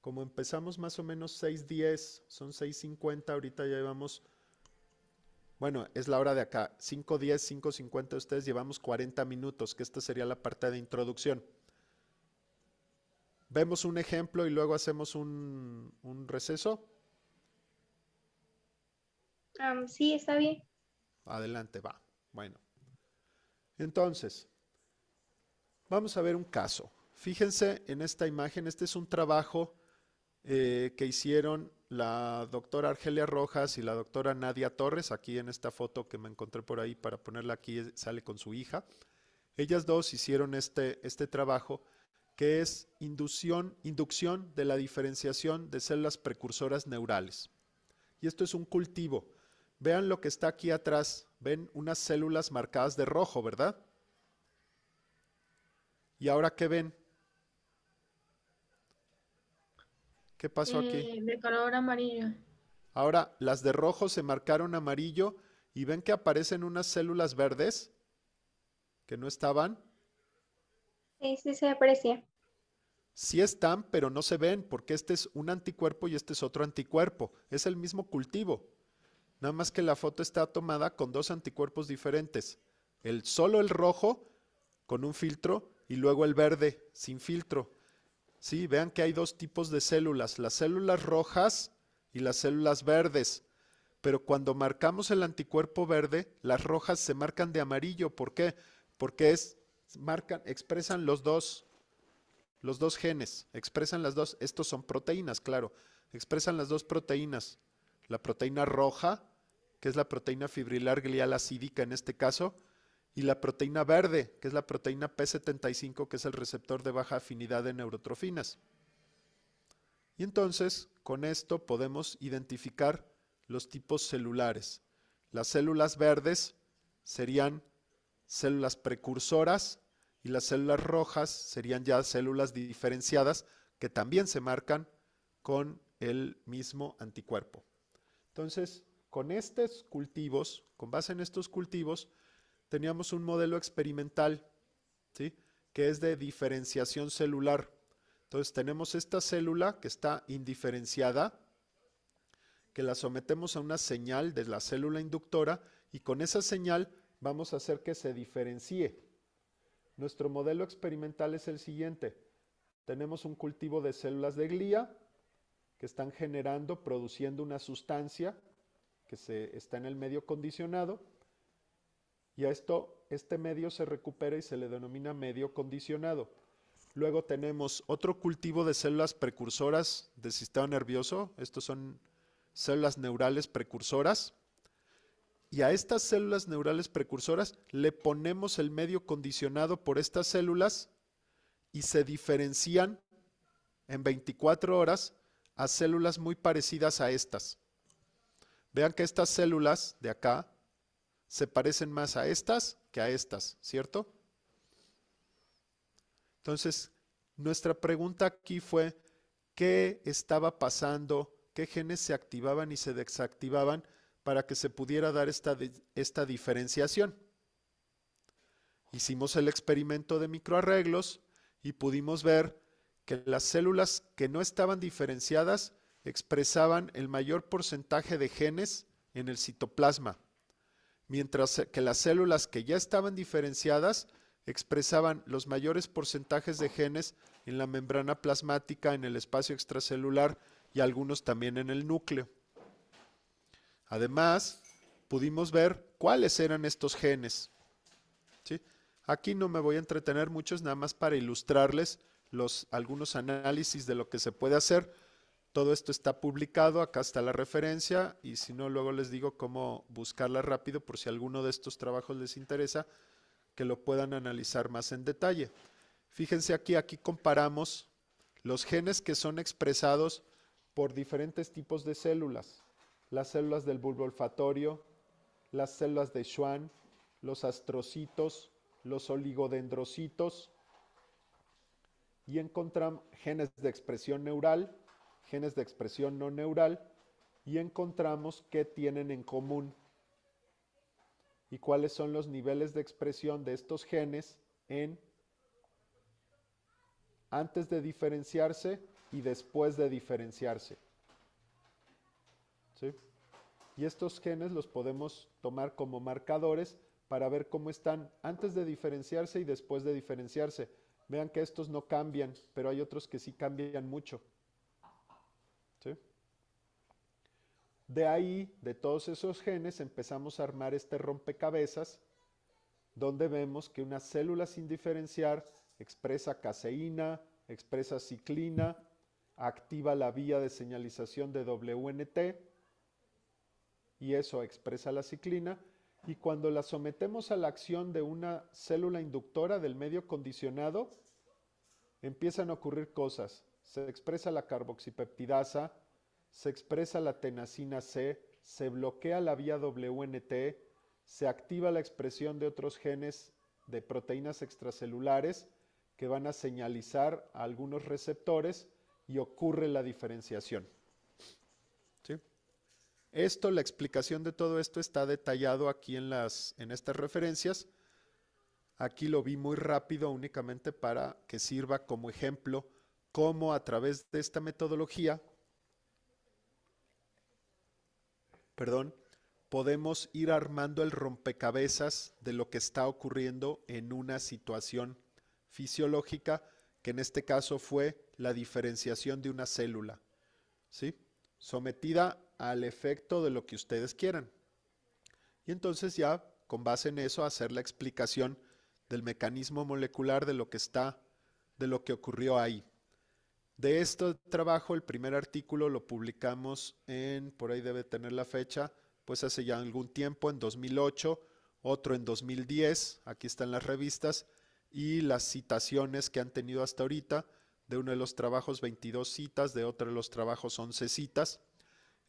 Como empezamos más o menos 6.10, son 6.50, ahorita ya llevamos bueno, es la hora de acá. 5.10, 5.50, ustedes llevamos 40 minutos, que esta sería la parte de introducción. Vemos un ejemplo y luego hacemos un, receso. Um, sí, está bien. Adelante, va. Bueno. Entonces, vamos a ver un caso. Fíjense en esta imagen, este es un trabajo eh, que hicieron la doctora Argelia Rojas y la doctora Nadia Torres, aquí en esta foto que me encontré por ahí para ponerla aquí, eh, sale con su hija. Ellas dos hicieron este, este trabajo que es inducción, inducción de la diferenciación de células precursoras neurales. Y esto es un cultivo. Vean lo que está aquí atrás. Ven unas células marcadas de rojo, ¿verdad? ¿Y ahora qué ven? ¿Qué pasó aquí? Eh, de color amarillo. Ahora, las de rojo se marcaron amarillo y ven que aparecen unas células verdes que no estaban. Sí, sí se aprecia. Sí están, pero no se ven porque este es un anticuerpo y este es otro anticuerpo. Es el mismo cultivo. Nada más que la foto está tomada con dos anticuerpos diferentes. El solo el rojo con un filtro y luego el verde sin filtro. Sí, vean que hay dos tipos de células, las células rojas y las células verdes. Pero cuando marcamos el anticuerpo verde, las rojas se marcan de amarillo. ¿Por qué? Porque expresan los dos, los dos genes, expresan las dos. Estos son proteínas, claro. Expresan las dos proteínas. La proteína roja, que es la proteína fibrilar glial acídica en este caso, y la proteína verde, que es la proteína P75, que es el receptor de baja afinidad de neurotrofinas. Y entonces, con esto podemos identificar los tipos celulares. Las células verdes serían células precursoras y las células rojas serían ya células diferenciadas que también se marcan con el mismo anticuerpo. Entonces, con estos cultivos, con base en estos cultivos, teníamos un modelo experimental, ¿sí? que es de diferenciación celular. Entonces tenemos esta célula que está indiferenciada, que la sometemos a una señal de la célula inductora y con esa señal vamos a hacer que se diferencie. Nuestro modelo experimental es el siguiente. Tenemos un cultivo de células de glía que están generando, produciendo una sustancia que se, está en el medio condicionado y a esto este medio se recupera y se le denomina medio condicionado. Luego tenemos otro cultivo de células precursoras del sistema nervioso, estos son células neurales precursoras, y a estas células neurales precursoras le ponemos el medio condicionado por estas células y se diferencian en 24 horas a células muy parecidas a estas. Vean que estas células de acá se parecen más a estas que a estas, ¿cierto? Entonces, nuestra pregunta aquí fue, ¿qué estaba pasando? ¿Qué genes se activaban y se desactivaban para que se pudiera dar esta, esta diferenciación? Hicimos el experimento de microarreglos y pudimos ver que las células que no estaban diferenciadas expresaban el mayor porcentaje de genes en el citoplasma mientras que las células que ya estaban diferenciadas expresaban los mayores porcentajes de genes en la membrana plasmática, en el espacio extracelular y algunos también en el núcleo. Además, pudimos ver cuáles eran estos genes. Aquí no me voy a entretener mucho, nada más para ilustrarles algunos análisis de lo que se puede hacer todo esto está publicado, acá está la referencia y si no, luego les digo cómo buscarla rápido por si alguno de estos trabajos les interesa, que lo puedan analizar más en detalle. Fíjense aquí, aquí comparamos los genes que son expresados por diferentes tipos de células, las células del bulbo olfatorio, las células de Schwann, los astrocitos, los oligodendrocitos, y encontramos genes de expresión neural, genes de expresión no neural y encontramos qué tienen en común y cuáles son los niveles de expresión de estos genes en antes de diferenciarse y después de diferenciarse. Y estos genes los podemos tomar como marcadores para ver cómo están antes de diferenciarse y después de diferenciarse. Vean que estos no cambian, pero hay otros que sí cambian mucho. De ahí, de todos esos genes, empezamos a armar este rompecabezas donde vemos que una célula sin diferenciar expresa caseína, expresa ciclina, activa la vía de señalización de WNT y eso expresa la ciclina. Y cuando la sometemos a la acción de una célula inductora del medio condicionado, empiezan a ocurrir cosas. Se expresa la carboxipeptidasa, se expresa la tenacina C, se bloquea la vía WNT, se activa la expresión de otros genes de proteínas extracelulares que van a señalizar a algunos receptores y ocurre la diferenciación. Esto, la explicación de todo esto está detallado aquí en, las, en estas referencias. Aquí lo vi muy rápido únicamente para que sirva como ejemplo cómo a través de esta metodología perdón, podemos ir armando el rompecabezas de lo que está ocurriendo en una situación fisiológica, que en este caso fue la diferenciación de una célula, ¿sí? Sometida al efecto de lo que ustedes quieran. Y entonces ya, con base en eso, hacer la explicación del mecanismo molecular de lo que está, de lo que ocurrió ahí. De este trabajo, el primer artículo lo publicamos en, por ahí debe tener la fecha, pues hace ya algún tiempo, en 2008, otro en 2010, aquí están las revistas, y las citaciones que han tenido hasta ahorita, de uno de los trabajos 22 citas, de otro de los trabajos 11 citas.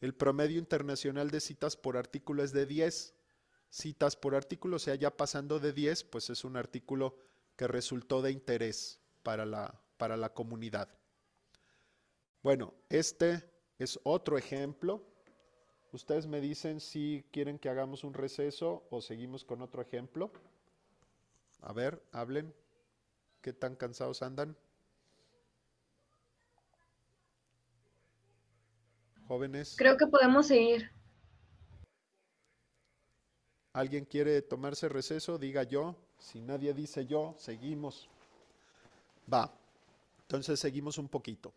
El promedio internacional de citas por artículo es de 10 citas por artículo, o sea, ya pasando de 10, pues es un artículo que resultó de interés para la, para la comunidad. Bueno, este es otro ejemplo. Ustedes me dicen si quieren que hagamos un receso o seguimos con otro ejemplo. A ver, hablen. ¿Qué tan cansados andan? Jóvenes. Creo que podemos seguir. ¿Alguien quiere tomarse receso? Diga yo. Si nadie dice yo, seguimos. Va. Entonces seguimos un poquito.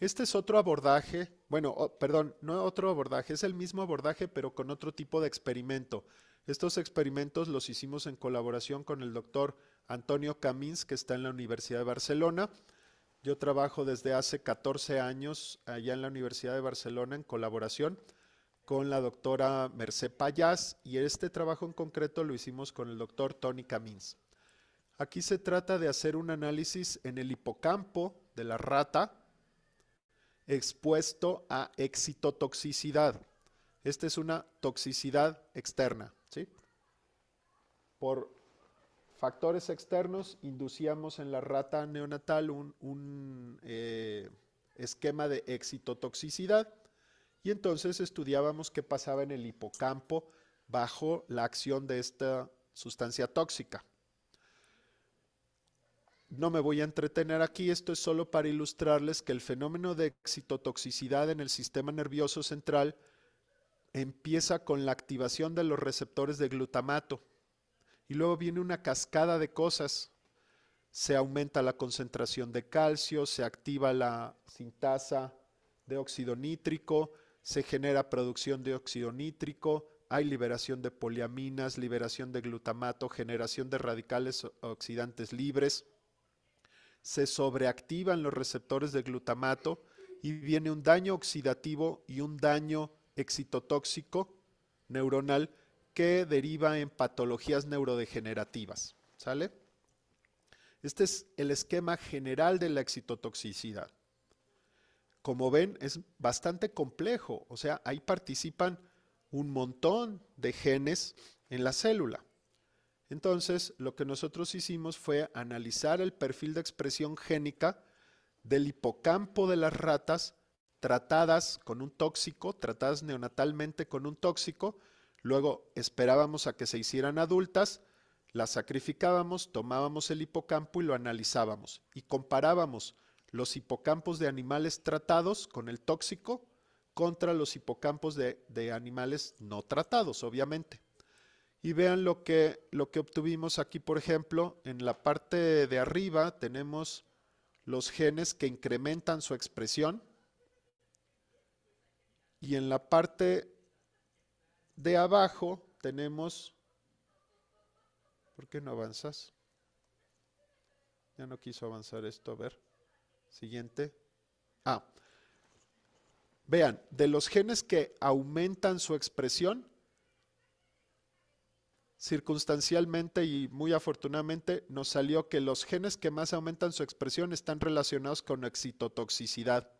Este es otro abordaje, bueno, perdón, no otro abordaje, es el mismo abordaje pero con otro tipo de experimento. Estos experimentos los hicimos en colaboración con el doctor Antonio Camins, que está en la Universidad de Barcelona. Yo trabajo desde hace 14 años allá en la Universidad de Barcelona en colaboración con la doctora Merced Payas y este trabajo en concreto lo hicimos con el doctor Tony Camins. Aquí se trata de hacer un análisis en el hipocampo de la rata, expuesto a excitotoxicidad. Esta es una toxicidad externa. ¿sí? Por factores externos inducíamos en la rata neonatal un, eh, esquema de excitotoxicidad y entonces estudiábamos qué pasaba en el hipocampo bajo la acción de esta sustancia tóxica no me voy a entretener aquí, esto es solo para ilustrarles que el fenómeno de excitotoxicidad en el sistema nervioso central empieza con la activación de los receptores de glutamato y luego viene una cascada de cosas. Se aumenta la concentración de calcio, se activa la sintasa de óxido nítrico, se genera producción de óxido nítrico, hay liberación de poliaminas, liberación de glutamato, generación de radicales oxidantes libres se sobreactivan los receptores de glutamato y viene un daño oxidativo y un daño excitotóxico neuronal que deriva en patologías neurodegenerativas. ¿Sale? Este es el esquema general de la excitotoxicidad. Como ven, es bastante complejo, o sea, ahí participan un montón de genes en la célula. Entonces, lo que nosotros hicimos fue analizar el perfil de expresión génica del hipocampo de las ratas tratadas con un tóxico, tratadas neonatalmente con un tóxico, luego esperábamos a que se hicieran adultas, las sacrificábamos, tomábamos el hipocampo y lo analizábamos y comparábamos los hipocampos de animales tratados con el tóxico contra los hipocampos de, de animales no tratados, obviamente. Y vean lo que, lo que obtuvimos aquí, por ejemplo, en la parte de arriba tenemos los genes que incrementan su expresión. Y en la parte de abajo tenemos... ¿Por qué no avanzas? Ya no quiso avanzar esto, a ver. Siguiente. Ah. Vean, de los genes que aumentan su expresión, circunstancialmente y muy afortunadamente nos salió que los genes que más aumentan su expresión están relacionados con excitotoxicidad.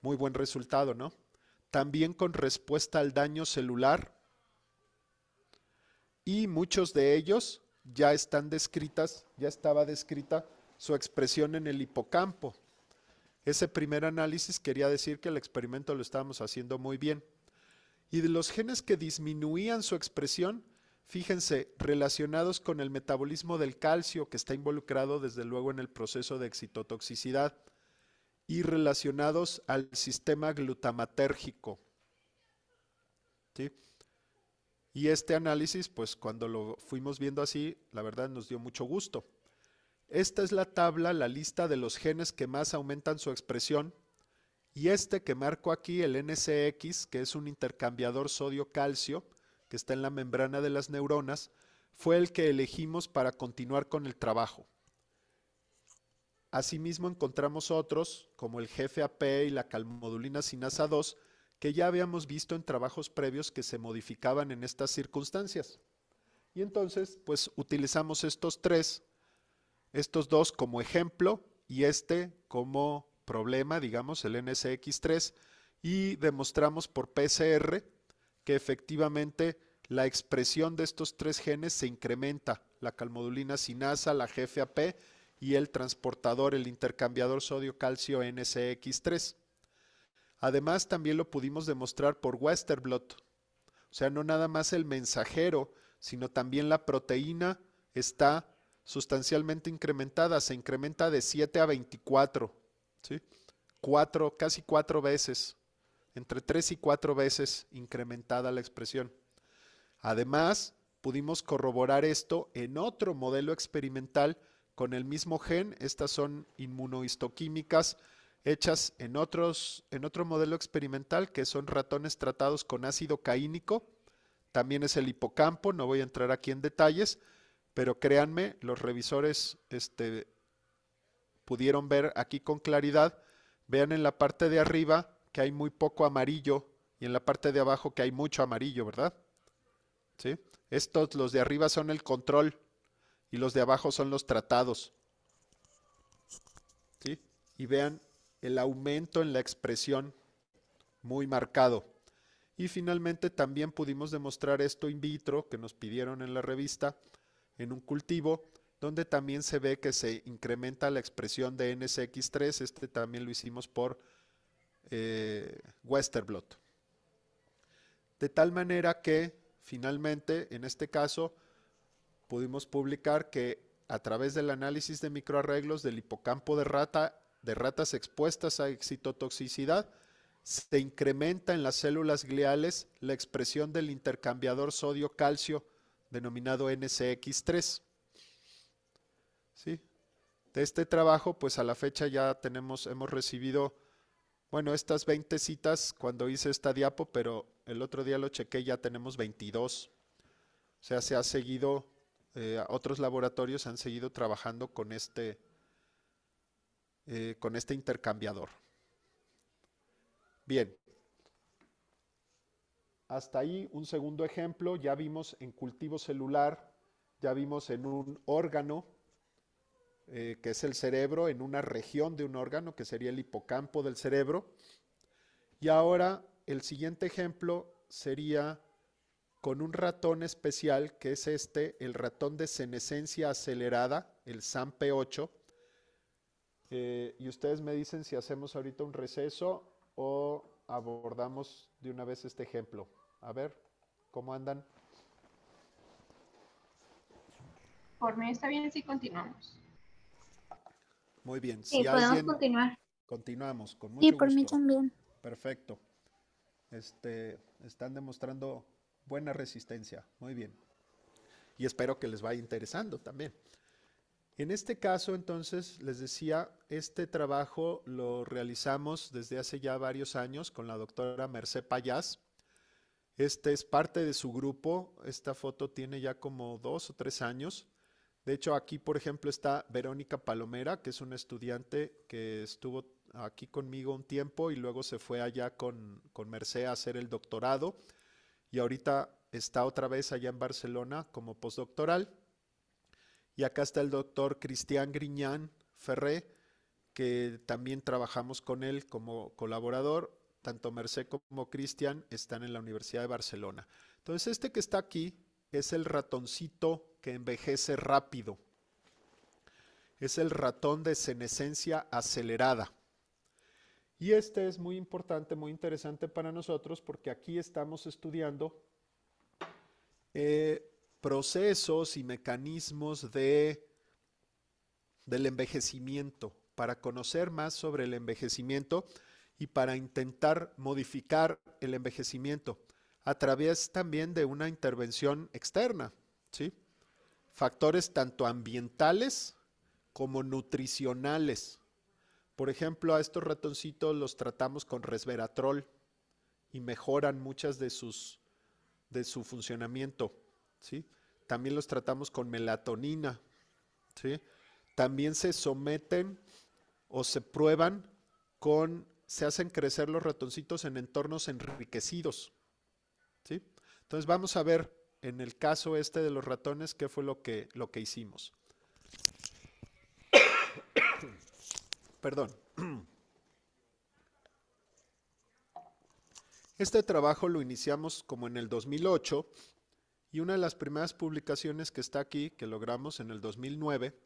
Muy buen resultado, ¿no? También con respuesta al daño celular. Y muchos de ellos ya están descritas, ya estaba descrita su expresión en el hipocampo. Ese primer análisis quería decir que el experimento lo estábamos haciendo muy bien. Y de los genes que disminuían su expresión, fíjense, relacionados con el metabolismo del calcio, que está involucrado desde luego en el proceso de excitotoxicidad, y relacionados al sistema glutamatérgico. Y este análisis, pues cuando lo fuimos viendo así, la verdad nos dio mucho gusto. Esta es la tabla, la lista de los genes que más aumentan su expresión. Y este que marco aquí, el NCX, que es un intercambiador sodio-calcio, que está en la membrana de las neuronas, fue el que elegimos para continuar con el trabajo. Asimismo encontramos otros, como el GFAP y la calmodulina sinasa 2, que ya habíamos visto en trabajos previos que se modificaban en estas circunstancias. Y entonces, pues utilizamos estos tres, estos dos como ejemplo y este como problema, digamos, el NSX3, y demostramos por PCR que efectivamente la expresión de estos tres genes se incrementa, la calmodulina sinasa, la GFAP y el transportador, el intercambiador sodio-calcio NCX3. Además, también lo pudimos demostrar por Westerblot. O sea, no nada más el mensajero, sino también la proteína está sustancialmente incrementada, se incrementa de 7 a 24, ¿sí? Cuatro, casi cuatro veces entre tres y cuatro veces incrementada la expresión. Además, pudimos corroborar esto en otro modelo experimental con el mismo gen. Estas son inmunohistoquímicas hechas en, otros, en otro modelo experimental que son ratones tratados con ácido caínico. También es el hipocampo, no voy a entrar aquí en detalles, pero créanme, los revisores este, pudieron ver aquí con claridad. Vean en la parte de arriba que hay muy poco amarillo y en la parte de abajo que hay mucho amarillo, ¿verdad? ¿Sí? Estos, los de arriba son el control y los de abajo son los tratados. ¿Sí? Y vean el aumento en la expresión muy marcado. Y finalmente también pudimos demostrar esto in vitro que nos pidieron en la revista en un cultivo donde también se ve que se incrementa la expresión de NSX3. Este también lo hicimos por eh, Westerblot. De tal manera que finalmente, en este caso, pudimos publicar que a través del análisis de microarreglos del hipocampo de rata, de ratas expuestas a excitotoxicidad, se incrementa en las células gliales la expresión del intercambiador sodio-calcio denominado NCX3. De este trabajo, pues a la fecha ya tenemos, hemos recibido bueno, estas 20 citas cuando hice esta diapo, pero el otro día lo chequé, ya tenemos 22. O sea, se ha seguido, eh, otros laboratorios han seguido trabajando con este, eh, con este intercambiador. Bien. Hasta ahí un segundo ejemplo, ya vimos en cultivo celular, ya vimos en un órgano, eh, que es el cerebro, en una región de un órgano, que sería el hipocampo del cerebro. Y ahora el siguiente ejemplo sería con un ratón especial, que es este, el ratón de senescencia acelerada, el SAMP8. Eh, y ustedes me dicen si hacemos ahorita un receso o abordamos de una vez este ejemplo. A ver, ¿cómo andan? Por mí está bien si continuamos. Muy bien. Sí, podemos continuar. Continuamos, con mucho Y por mí también. Perfecto. Este, están demostrando buena resistencia. Muy bien. Y espero que les vaya interesando también. En este caso, entonces, les decía, este trabajo lo realizamos desde hace ya varios años con la doctora Merced Payas. Este es parte de su grupo. Esta foto tiene ya como dos o tres años. De hecho, aquí, por ejemplo, está Verónica Palomera, que es una estudiante que estuvo aquí conmigo un tiempo y luego se fue allá con, con Merced a hacer el doctorado y ahorita está otra vez allá en Barcelona como postdoctoral. Y acá está el doctor Cristian Griñán Ferré, que también trabajamos con él como colaborador. Tanto Merced como Cristian están en la Universidad de Barcelona. Entonces, este que está aquí es el ratoncito que envejece rápido. Es el ratón de senescencia acelerada. Y este es muy importante, muy interesante para nosotros porque aquí estamos estudiando eh, procesos y mecanismos de, del envejecimiento, para conocer más sobre el envejecimiento y para intentar modificar el envejecimiento a través también de una intervención externa, ¿sí? factores tanto ambientales como nutricionales. Por ejemplo, a estos ratoncitos los tratamos con resveratrol y mejoran muchas de sus de su funcionamiento, ¿sí? También los tratamos con melatonina, ¿sí? También se someten o se prueban con se hacen crecer los ratoncitos en entornos enriquecidos, ¿sí? Entonces vamos a ver en el caso este de los ratones, ¿qué fue lo que, lo que hicimos? Perdón. Este trabajo lo iniciamos como en el 2008 y una de las primeras publicaciones que está aquí, que logramos en el 2009,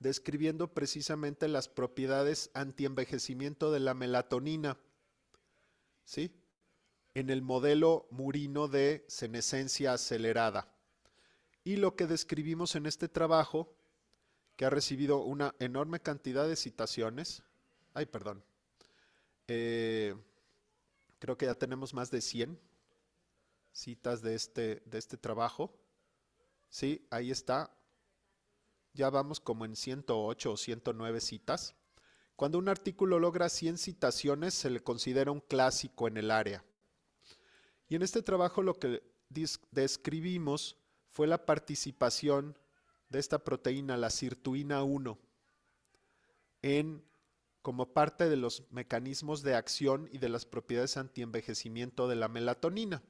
describiendo precisamente las propiedades antienvejecimiento de la melatonina. ¿Sí? en el modelo murino de senescencia acelerada. Y lo que describimos en este trabajo, que ha recibido una enorme cantidad de citaciones, ay, perdón, eh, creo que ya tenemos más de 100 citas de este, de este trabajo. Sí, ahí está. Ya vamos como en 108 o 109 citas. Cuando un artículo logra 100 citaciones, se le considera un clásico en el área. Y en este trabajo lo que describimos fue la participación de esta proteína, la sirtuina 1, como parte de los mecanismos de acción y de las propiedades antienvejecimiento de la melatonina.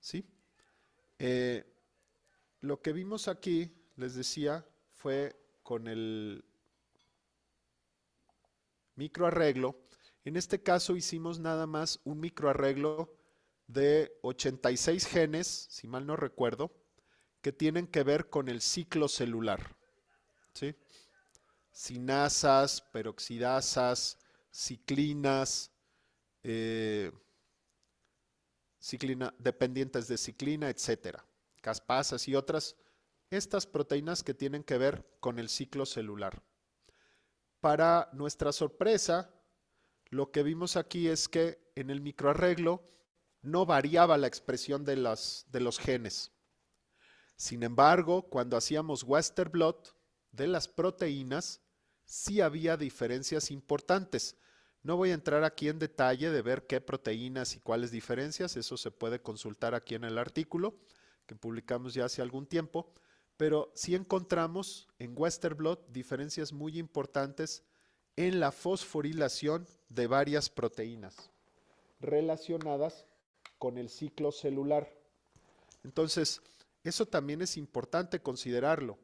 ¿Sí? Eh, lo que vimos aquí, les decía, fue con el microarreglo. En este caso hicimos nada más un microarreglo de 86 genes, si mal no recuerdo, que tienen que ver con el ciclo celular. ¿sí? Sinasas, peroxidasas, ciclinas, eh, dependientes de ciclina, etc. caspasas y otras, estas proteínas que tienen que ver con el ciclo celular. Para nuestra sorpresa, lo que vimos aquí es que en el microarreglo no variaba la expresión de, los genes. Sin embargo, cuando hacíamos Western blot de las proteínas, sí había diferencias importantes. No voy a entrar aquí en detalle de ver qué proteínas y cuáles diferencias, eso se puede consultar aquí en el artículo que publicamos ya hace algún tiempo, pero sí encontramos en Western blot diferencias muy importantes en la fosforilación de varias proteínas relacionadas con el ciclo celular. Entonces, eso también es importante considerarlo.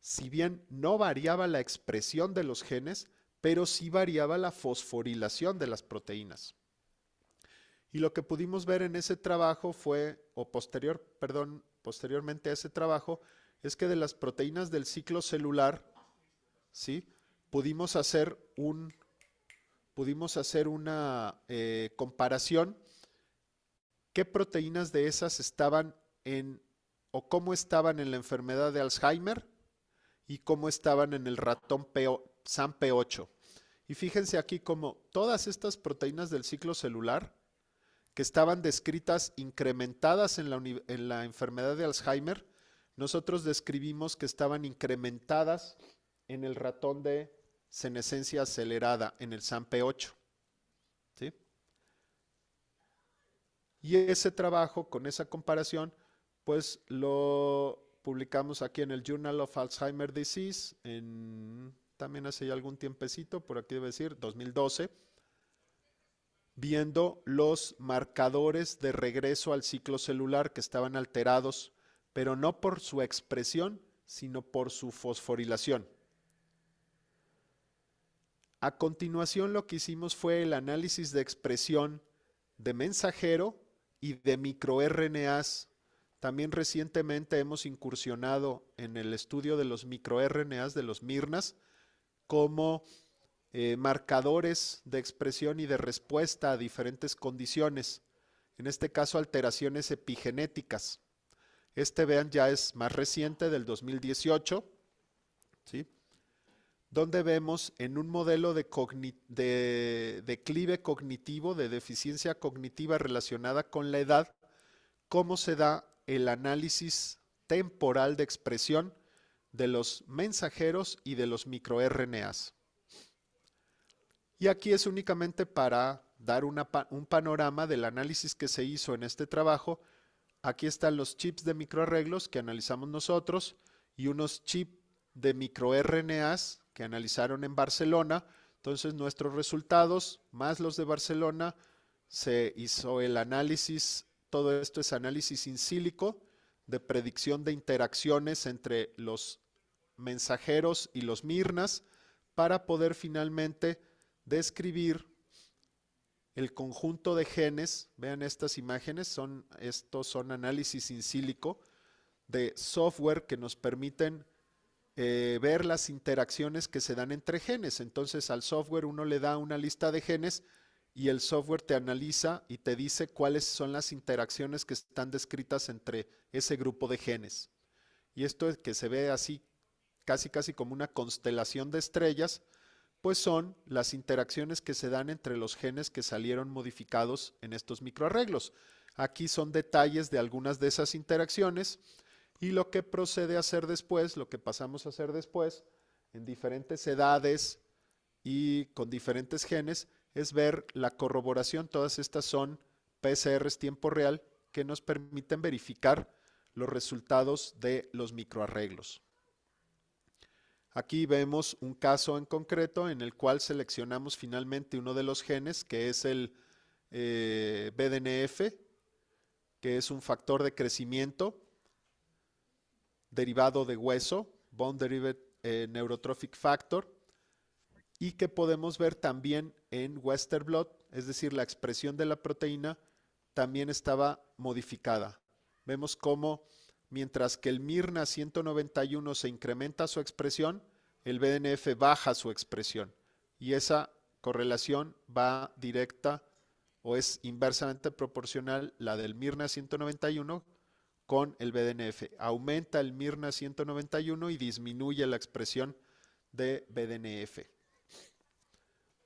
Si bien no variaba la expresión de los genes, pero sí variaba la fosforilación de las proteínas. Y lo que pudimos ver en ese trabajo fue, o posterior, perdón, posteriormente a ese trabajo, es que de las proteínas del ciclo celular, ¿sí? Pudimos hacer, un, pudimos hacer una eh, comparación qué proteínas de esas estaban en o cómo estaban en la enfermedad de Alzheimer y cómo estaban en el ratón SAMP8. Y fíjense aquí cómo todas estas proteínas del ciclo celular que estaban descritas incrementadas en la, en la enfermedad de Alzheimer, nosotros describimos que estaban incrementadas en el ratón de senescencia acelerada, en el SAMP8. Y ese trabajo, con esa comparación, pues lo publicamos aquí en el Journal of Alzheimer Disease, también hace ya algún tiempecito, por aquí debe decir, 2012, viendo los marcadores de regreso al ciclo celular que estaban alterados, pero no por su expresión, sino por su fosforilación. A continuación lo que hicimos fue el análisis de expresión de mensajero y de microRNAs. También recientemente hemos incursionado en el estudio de los microRNAs, de los MIRNAs, como eh, marcadores de expresión y de respuesta a diferentes condiciones, en este caso alteraciones epigenéticas. Este, vean, ya es más reciente, del 2018. ¿sí? donde vemos en un modelo de, declive cognitivo, de deficiencia cognitiva relacionada con la edad, cómo se da el análisis temporal de expresión de los mensajeros y de los microRNAs. Y aquí es únicamente para dar un panorama del análisis que se hizo en este trabajo. Aquí están los chips de microarreglos que analizamos nosotros y unos chips de microRNAs que analizaron en Barcelona. Entonces nuestros resultados, más los de Barcelona, se hizo el análisis, todo esto es análisis in de predicción de interacciones entre los mensajeros y los mirnas para poder finalmente describir el conjunto de genes, vean estas imágenes, son, estos son análisis in de software que nos permiten eh, ver las interacciones que se dan entre genes. Entonces al software uno le da una lista de genes y el software te analiza y te dice cuáles son las interacciones que están descritas entre ese grupo de genes. Y esto es que se ve así casi casi como una constelación de estrellas, pues son las interacciones que se dan entre los genes que salieron modificados en estos microarreglos. Aquí son detalles de algunas de esas interacciones y lo que procede a hacer después, lo que pasamos a hacer después, en diferentes edades y con diferentes genes, es ver la corroboración. Todas estas son PCRs tiempo real que nos permiten verificar los resultados de los microarreglos. Aquí vemos un caso en concreto en el cual seleccionamos finalmente uno de los genes, que es el eh, BDNF, que es un factor de crecimiento derivado de hueso, Bone Derived eh, Neurotrophic Factor, y que podemos ver también en Western Blot, es decir, la expresión de la proteína también estaba modificada. Vemos cómo mientras que el MIRNA 191 se incrementa su expresión, el BNF baja su expresión y esa correlación va directa o es inversamente proporcional la del MIRNA 191 con el BDNF. Aumenta el MIRNA 191 y disminuye la expresión de BDNF.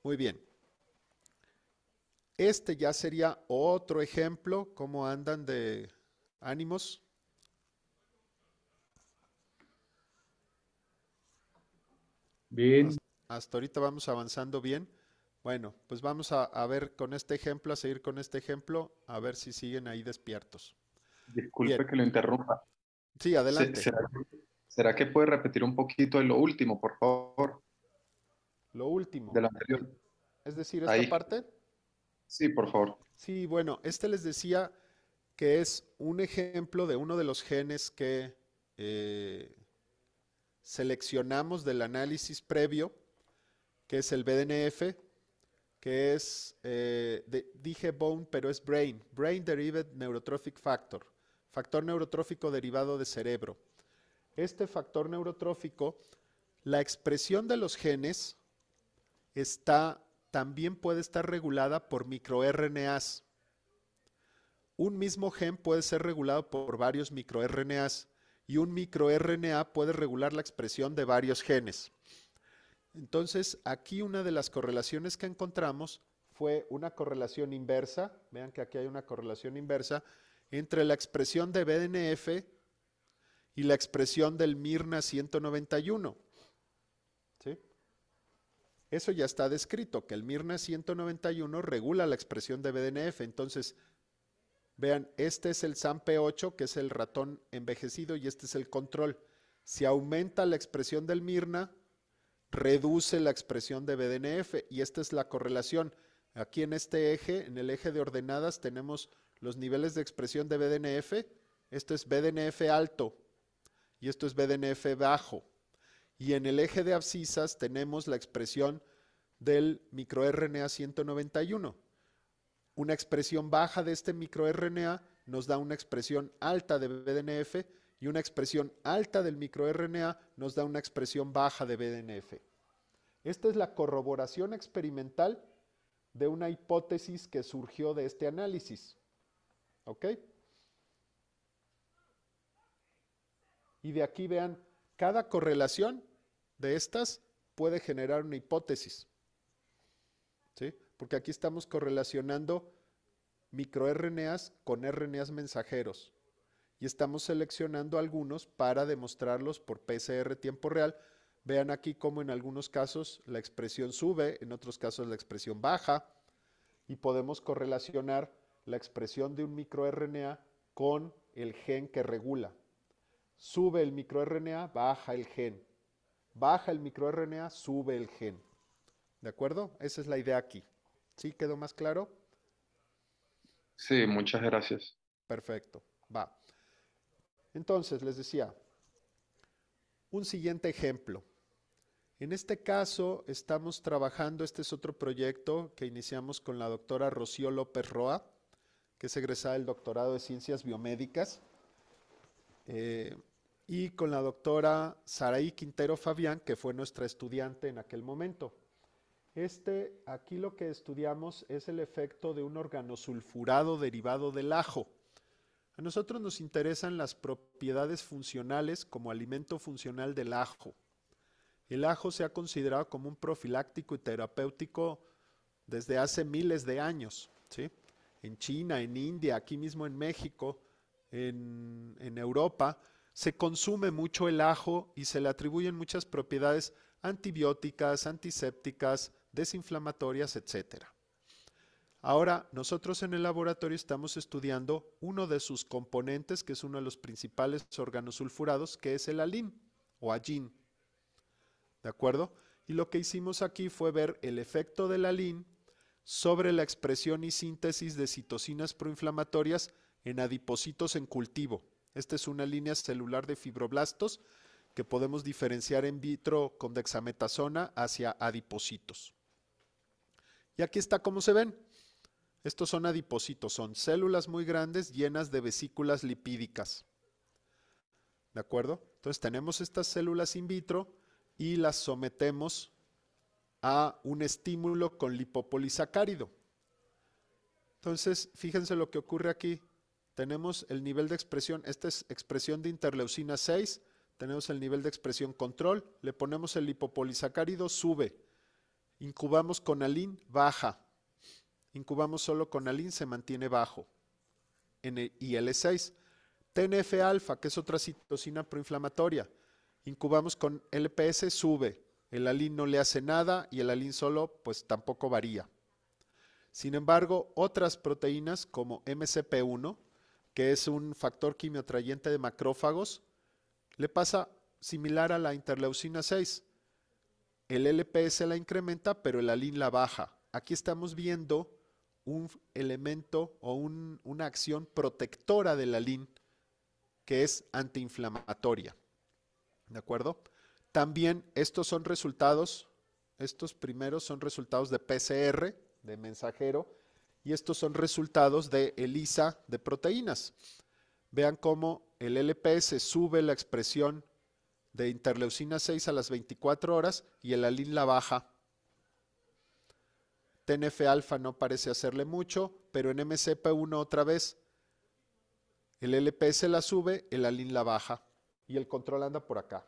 Muy bien. Este ya sería otro ejemplo, cómo andan de ánimos. Bien. Hasta, ahorita vamos avanzando bien. Bueno, pues vamos a ver con este ejemplo, a seguir con este ejemplo, a ver si siguen ahí despiertos. Disculpe que lo interrumpa. Sí, adelante. ¿Será, que puede repetir un poquito lo último, por favor? Lo último. De la anterior. Es decir, esta parte. Sí, por favor. Sí, bueno, este les decía que es un ejemplo de uno de los genes que eh, seleccionamos del análisis previo, que es el BDNF, que es, eh, dije bone, pero es brain, brain derived neurotrophic factor factor neurotrófico derivado de cerebro. Este factor neurotrófico, la expresión de los genes está, también puede estar regulada por microRNAs. Un mismo gen puede ser regulado por varios microRNAs y un microRNA puede regular la expresión de varios genes. Entonces, aquí una de las correlaciones que encontramos fue una correlación inversa, vean que aquí hay una correlación inversa, entre la expresión de BDNF y la expresión del Mirna 191. Eso ya está descrito, que el Mirna 191 regula la expresión de BDNF. Entonces, vean, este es el SAMP8, que es el ratón envejecido, y este es el control. Si aumenta la expresión del Mirna, reduce la expresión de BDNF, y esta es la correlación. Aquí en este eje, en el eje de ordenadas, tenemos los niveles de expresión de BDNF. Esto es BDNF alto y esto es BDNF bajo. Y en el eje de abscisas tenemos la expresión del microRNA 191. Una expresión baja de este microRNA nos da una expresión alta de BDNF y una expresión alta del microRNA nos da una expresión baja de BDNF. Esta es la corroboración experimental de una hipótesis que surgió de este análisis. ¿Ok? Y de aquí vean, cada correlación de estas puede generar una hipótesis. ¿Sí? Porque aquí estamos correlacionando microRNAs con RNAs mensajeros. Y estamos seleccionando algunos para demostrarlos por PCR tiempo real. Vean aquí cómo en algunos casos la expresión sube, en otros casos la expresión baja. Y podemos correlacionar la expresión de un microRNA con el gen que regula. Sube el microRNA, baja el gen. Baja el microRNA, sube el gen. ¿De acuerdo? Esa es la idea aquí. ¿Sí quedó más claro? Sí, muchas gracias. Perfecto, va. Entonces, les decía, un siguiente ejemplo. En este caso, estamos trabajando, este es otro proyecto que iniciamos con la doctora Rocío López Roa que es egresada del doctorado de Ciencias Biomédicas, eh, y con la doctora Saraí Quintero Fabián, que fue nuestra estudiante en aquel momento. Este, aquí lo que estudiamos es el efecto de un organosulfurado derivado del ajo. A nosotros nos interesan las propiedades funcionales como alimento funcional del ajo. El ajo se ha considerado como un profiláctico y terapéutico desde hace miles de años, ¿sí? en China, en India, aquí mismo en México, en, Europa, se consume mucho el ajo y se le atribuyen muchas propiedades antibióticas, antisépticas, desinflamatorias, etc. Ahora, nosotros en el laboratorio estamos estudiando uno de sus componentes, que es uno de los principales órganos sulfurados, que es el alín o allin. ¿De acuerdo? Y lo que hicimos aquí fue ver el efecto del alin sobre la expresión y síntesis de citocinas proinflamatorias en adipocitos en cultivo. Esta es una línea celular de fibroblastos que podemos diferenciar en vitro con dexametasona hacia adipocitos. Y aquí está cómo se ven. Estos son adipocitos, son células muy grandes llenas de vesículas lipídicas. ¿De acuerdo? Entonces tenemos estas células in vitro y las sometemos a un estímulo con lipopolisacárido. Entonces, fíjense lo que ocurre aquí. Tenemos el nivel de expresión, esta es expresión de interleucina 6, tenemos el nivel de expresión control, le ponemos el lipopolisacárido, sube. Incubamos con alin, baja. Incubamos solo con alin, se mantiene bajo. En IL6. TNF alfa, que es otra citocina proinflamatoria. Incubamos con LPS, sube. El alin no le hace nada y el alin solo pues tampoco varía. Sin embargo, otras proteínas como MCP1, que es un factor quimiotrayente de macrófagos, le pasa similar a la interleucina 6. El LPS la incrementa, pero el alin la baja. Aquí estamos viendo un elemento o una acción protectora del alín que es antiinflamatoria. ¿De acuerdo? También estos son resultados, estos primeros son resultados de PCR, de mensajero, y estos son resultados de ELISA de proteínas. Vean cómo el LPS sube la expresión de interleucina 6 a las 24 horas y el alin la baja. TNF-alfa no parece hacerle mucho, pero en MCP1 otra vez el LPS la sube, el alin la baja y el control anda por acá.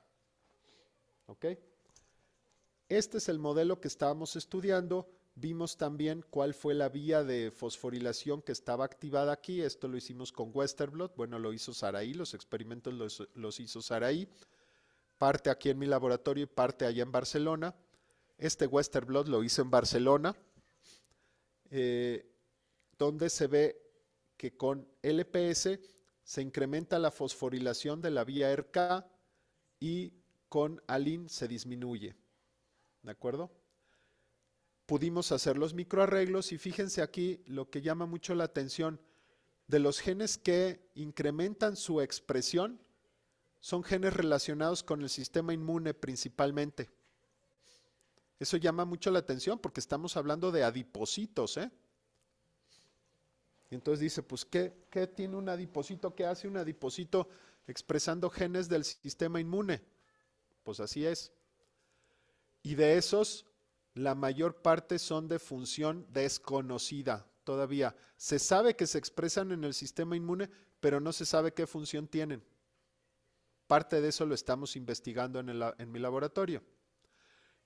Este es el modelo que estábamos estudiando. Vimos también cuál fue la vía de fosforilación que estaba activada aquí. Esto lo hicimos con Westerblot. Bueno, lo hizo Saraí, los experimentos los, hizo Saraí. Parte aquí en mi laboratorio y parte allá en Barcelona. Este Westerblot lo hizo en Barcelona, eh, donde se ve que con LPS se incrementa la fosforilación de la vía RK y con Alin se disminuye. ¿De acuerdo? Pudimos hacer los microarreglos y fíjense aquí lo que llama mucho la atención. De los genes que incrementan su expresión, son genes relacionados con el sistema inmune principalmente. Eso llama mucho la atención porque estamos hablando de adipositos ¿eh? entonces dice, pues, ¿qué, tiene un adipocito? ¿Qué hace un adipocito expresando genes del sistema inmune? Pues así es. Y de esos, la mayor parte son de función desconocida todavía. Se sabe que se expresan en el sistema inmune, pero no se sabe qué función tienen. Parte de eso lo estamos investigando en, en mi laboratorio.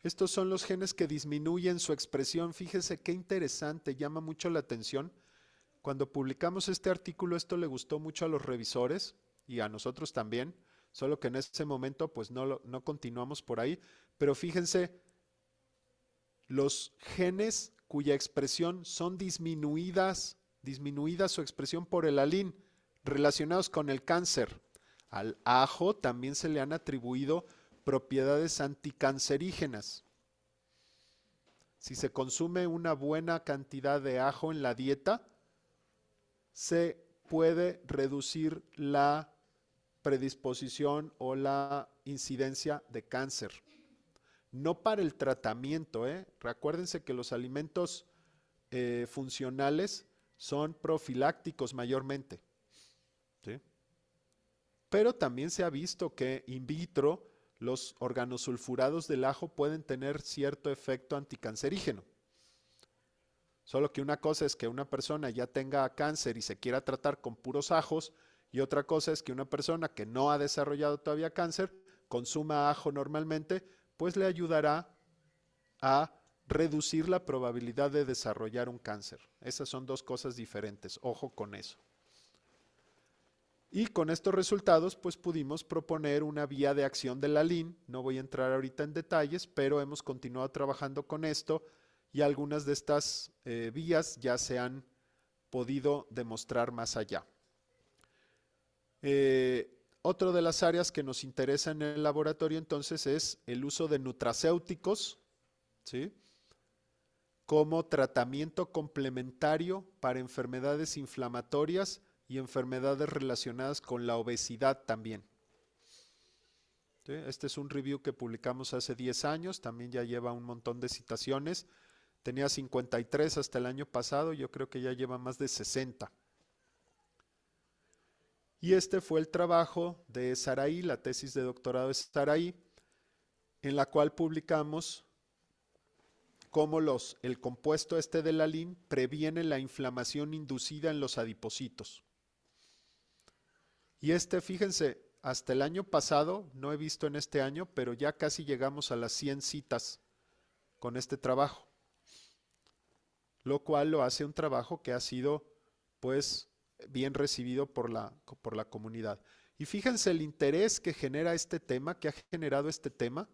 Estos son los genes que disminuyen su expresión. Fíjese qué interesante, llama mucho la atención. Cuando publicamos este artículo, esto le gustó mucho a los revisores y a nosotros también. Solo que en ese momento pues no, no continuamos por ahí. Pero fíjense, los genes cuya expresión son disminuidas, disminuida su expresión por el alín, relacionados con el cáncer. Al ajo también se le han atribuido propiedades anticancerígenas. Si se consume una buena cantidad de ajo en la dieta, se puede reducir la predisposición o la incidencia de cáncer. No para el tratamiento, ¿eh? Recuérdense que los alimentos eh, funcionales son profilácticos mayormente. Pero también se ha visto que in vitro los organosulfurados del ajo pueden tener cierto efecto anticancerígeno. Solo que una cosa es que una persona ya tenga cáncer y se quiera tratar con puros ajos, y otra cosa es que una persona que no ha desarrollado todavía cáncer, consuma ajo normalmente, pues le ayudará a reducir la probabilidad de desarrollar un cáncer. Esas son dos cosas diferentes, ojo con eso. Y con estos resultados, pues pudimos proponer una vía de acción de la LIN. No voy a entrar ahorita en detalles, pero hemos continuado trabajando con esto y algunas de estas eh, vías ya se han podido demostrar más allá. Otro eh, otra de las áreas que nos interesa en el laboratorio entonces es el uso de nutracéuticos, ¿sí? Como tratamiento complementario para enfermedades inflamatorias y enfermedades relacionadas con la obesidad también. Este es un review que publicamos hace 10 años, también ya lleva un montón de citaciones. Tenía 53 hasta el año pasado, yo creo que ya lleva más de 60. Y este fue el trabajo de Saraí, la tesis de doctorado de Saraí, en la cual publicamos cómo los, el compuesto este de la lin previene la inflamación inducida en los adipocitos. Y este, fíjense, hasta el año pasado, no he visto en este año, pero ya casi llegamos a las 100 citas con este trabajo, lo cual lo hace un trabajo que ha sido, pues, bien recibido por la, por la comunidad. Y fíjense el interés que genera este tema, que ha generado este tema.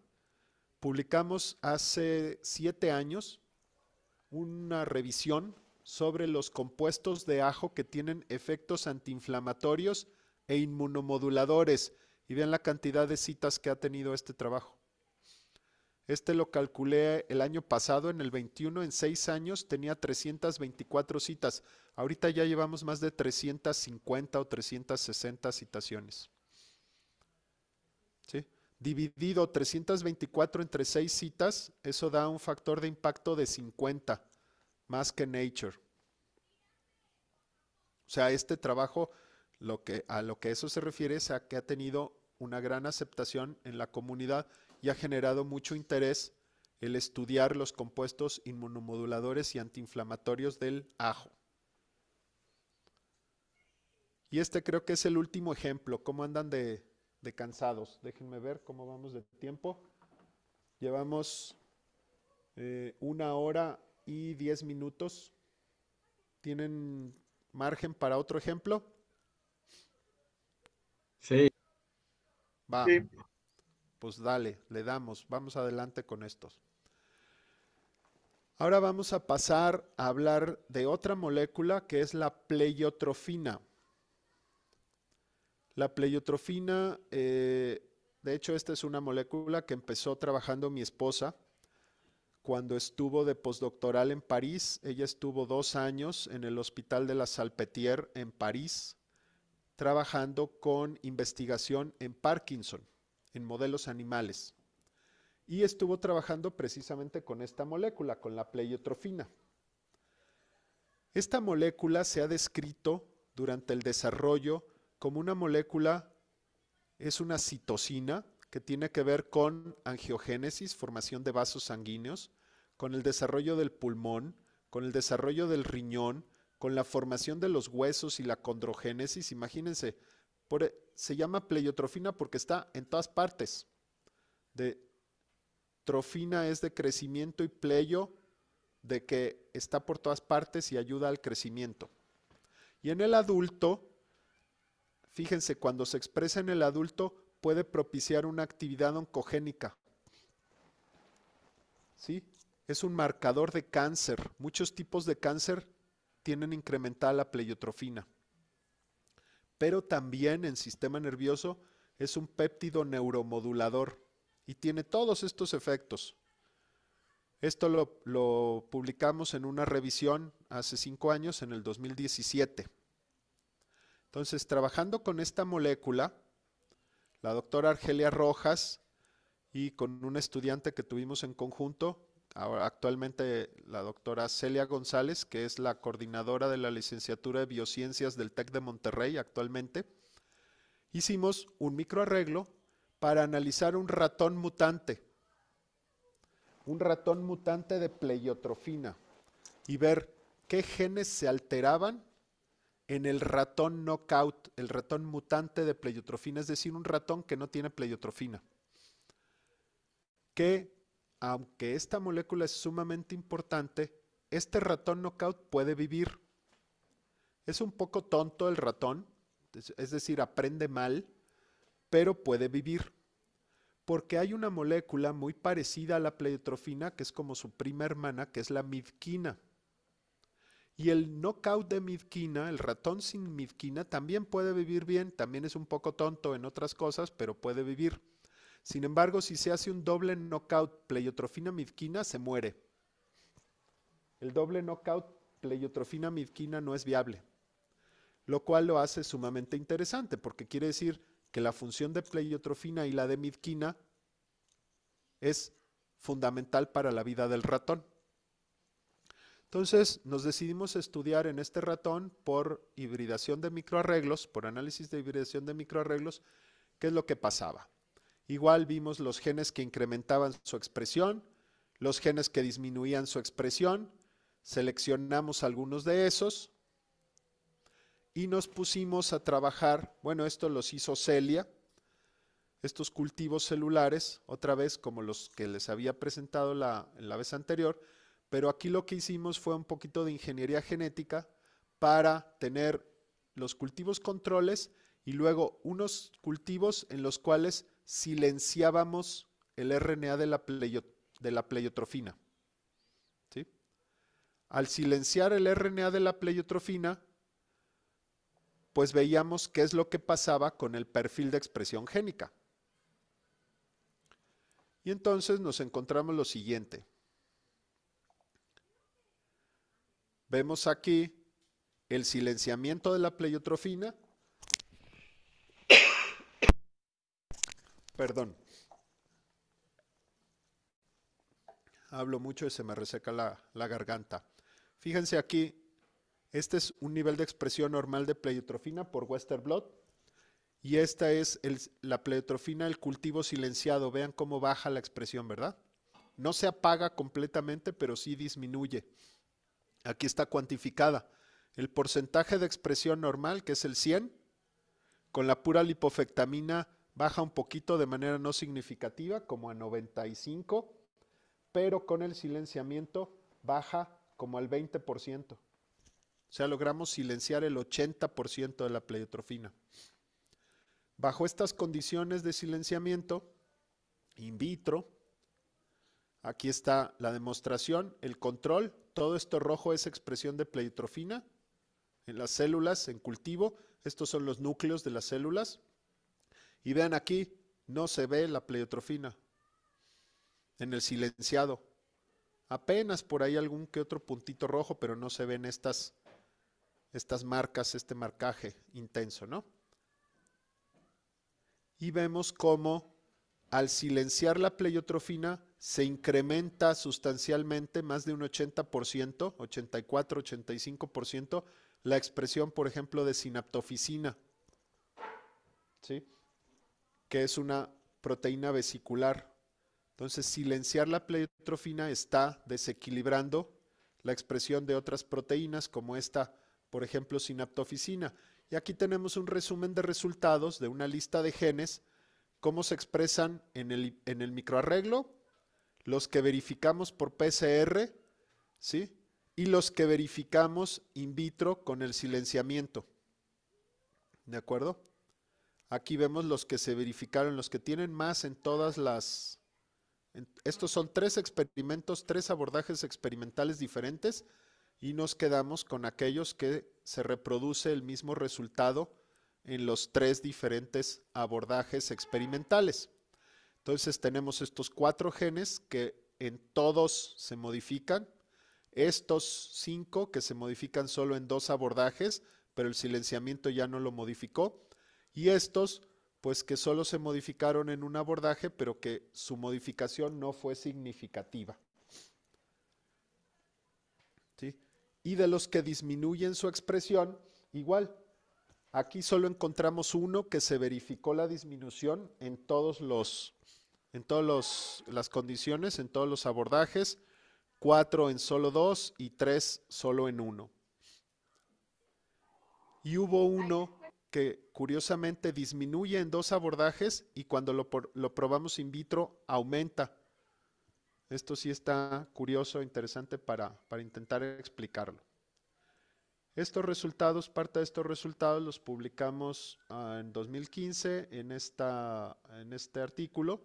Publicamos hace siete años una revisión sobre los compuestos de ajo que tienen efectos antiinflamatorios e inmunomoduladores. Y vean la cantidad de citas que ha tenido este trabajo. Este lo calculé el año pasado, en el 21, en seis años tenía 324 citas. Ahorita ya llevamos más de 350 o 360 citaciones. Dividido 324 entre seis citas, eso da un factor de impacto de 50, más que Nature. O sea, este trabajo, lo que, a lo que eso se refiere es a que ha tenido una gran aceptación en la comunidad y ha generado mucho interés el estudiar los compuestos inmunomoduladores y antiinflamatorios del ajo. Y este creo que es el último ejemplo. ¿Cómo andan de, cansados? Déjenme ver cómo vamos de tiempo. Llevamos eh, una hora y diez minutos. ¿Tienen margen para otro ejemplo? Sí. Va. Sí pues dale, le damos, vamos adelante con estos. Ahora vamos a pasar a hablar de otra molécula que es la pleiotrofina. La pleiotrofina, eh, de hecho, esta es una molécula que empezó trabajando mi esposa cuando estuvo de postdoctoral en París. Ella estuvo dos años en el Hospital de la Salpetier en París, trabajando con investigación en Parkinson en modelos animales. Y estuvo trabajando precisamente con esta molécula, con la pleiotrofina. Esta molécula se ha descrito durante el desarrollo como una molécula, es una citocina que tiene que ver con angiogénesis, formación de vasos sanguíneos, con el desarrollo del pulmón, con el desarrollo del riñón, con la formación de los huesos y la condrogénesis. Imagínense, por, e- se llama pleiotrofina porque está en todas partes. De, trofina es de crecimiento y pleio de que está por todas partes y ayuda al crecimiento. Y en el adulto, fíjense, cuando se expresa en el adulto puede propiciar una actividad oncogénica. ¿Sí? Es un marcador de cáncer. Muchos tipos de cáncer tienen incrementada la pleiotrofina pero también en sistema nervioso es un péptido neuromodulador y tiene todos estos efectos. Esto lo, lo, publicamos en una revisión hace cinco años, en el 2017. Entonces, trabajando con esta molécula, la doctora Argelia Rojas y con un estudiante que tuvimos en conjunto, actualmente la doctora Celia González, que es la coordinadora de la licenciatura de Biociencias del TEC de Monterrey actualmente, hicimos un microarreglo para analizar un ratón mutante, un ratón mutante de pleiotrofina, y ver qué genes se alteraban en el ratón knockout, el ratón mutante de pleiotrofina, es decir, un ratón que no tiene pleiotrofina. ¿Qué aunque esta molécula es sumamente importante, este ratón knockout puede vivir. Es un poco tonto el ratón, es decir, aprende mal, pero puede vivir. Porque hay una molécula muy parecida a la pleiotrofina, que es como su prima hermana, que es la midquina. Y el knockout de midquina, el ratón sin midquina, también puede vivir bien, también es un poco tonto en otras cosas, pero puede vivir. Sin embargo, si se hace un doble knockout pleiotrofina midquina, se muere. El doble knockout pleiotrofina midquina no es viable, lo cual lo hace sumamente interesante porque quiere decir que la función de pleiotrofina y la de midquina es fundamental para la vida del ratón. Entonces nos decidimos estudiar en este ratón por hibridación de microarreglos, por análisis de hibridación de microarreglos, qué es lo que pasaba. Igual vimos los genes que incrementaban su expresión, los genes que disminuían su expresión, seleccionamos algunos de esos y nos pusimos a trabajar, bueno, esto los hizo Celia, estos cultivos celulares, otra vez como los que les había presentado la, la vez anterior, pero aquí lo que hicimos fue un poquito de ingeniería genética para tener los cultivos controles y luego unos cultivos en los cuales silenciábamos el RNA de la, de la pleiotrofina. ¿sí? Al silenciar el RNA de la pleiotrofina, pues veíamos qué es lo que pasaba con el perfil de expresión génica. Y entonces nos encontramos lo siguiente. Vemos aquí el silenciamiento de la pleiotrofina Perdón. Hablo mucho y se me reseca la, garganta. Fíjense aquí, este es un nivel de expresión normal de pleiotrofina por Western Blood. Y esta es la pleiotrofina, el cultivo silenciado. Vean cómo baja la expresión, ¿verdad? No se apaga completamente, pero sí disminuye. Aquí está cuantificada. El porcentaje de expresión normal, que es el 100, con la pura lipofectamina baja un poquito de manera no significativa, como a 95, pero con el silenciamiento baja como al 20%. O sea, logramos silenciar el 80% de la pleiotrofina. Bajo estas condiciones de silenciamiento, in vitro, aquí está la demostración, el control, todo esto rojo es expresión de pleiotrofina en las células en cultivo, estos son los núcleos de las células, y vean aquí, no se ve la pleiotrofina en el silenciado. Apenas por ahí algún que otro puntito rojo, pero no se ven estas, estas marcas, este marcaje intenso, ¿no? Y vemos cómo al silenciar la pleiotrofina se incrementa sustancialmente más de un 80%, 84, 85%, la expresión, por ejemplo, de sinaptoficina. ¿Sí? que es una proteína vesicular. Entonces, silenciar la pleiotrofina está desequilibrando la expresión de otras proteínas como esta, por ejemplo, sinaptoficina. Y aquí tenemos un resumen de resultados de una lista de genes, cómo se expresan en el, microarreglo, los que verificamos por PCR, ¿sí? Y los que verificamos in vitro con el silenciamiento. ¿De acuerdo? Aquí vemos los que se verificaron, los que tienen más en todas las... estos son tres experimentos, tres abordajes experimentales diferentes y nos quedamos con aquellos que se reproduce el mismo resultado en los tres diferentes abordajes experimentales. Entonces tenemos estos cuatro genes que en todos se modifican, estos cinco que se modifican solo en dos abordajes, pero el silenciamiento ya no lo modificó, y estos pues que solo se modificaron en un abordaje, pero que su modificación no fue significativa. ¿Sí? Y de los que disminuyen su expresión, igual, aquí solo encontramos uno que se verificó la disminución en todos los en todas las condiciones, en todos los abordajes, cuatro en solo dos y tres solo en uno. Y hubo uno que curiosamente disminuye en dos abordajes y cuando lo, probamos in vitro aumenta. Esto sí está curioso, interesante para, intentar explicarlo. Estos resultados, parte de estos resultados los publicamos ah, en 2015 en, en este artículo,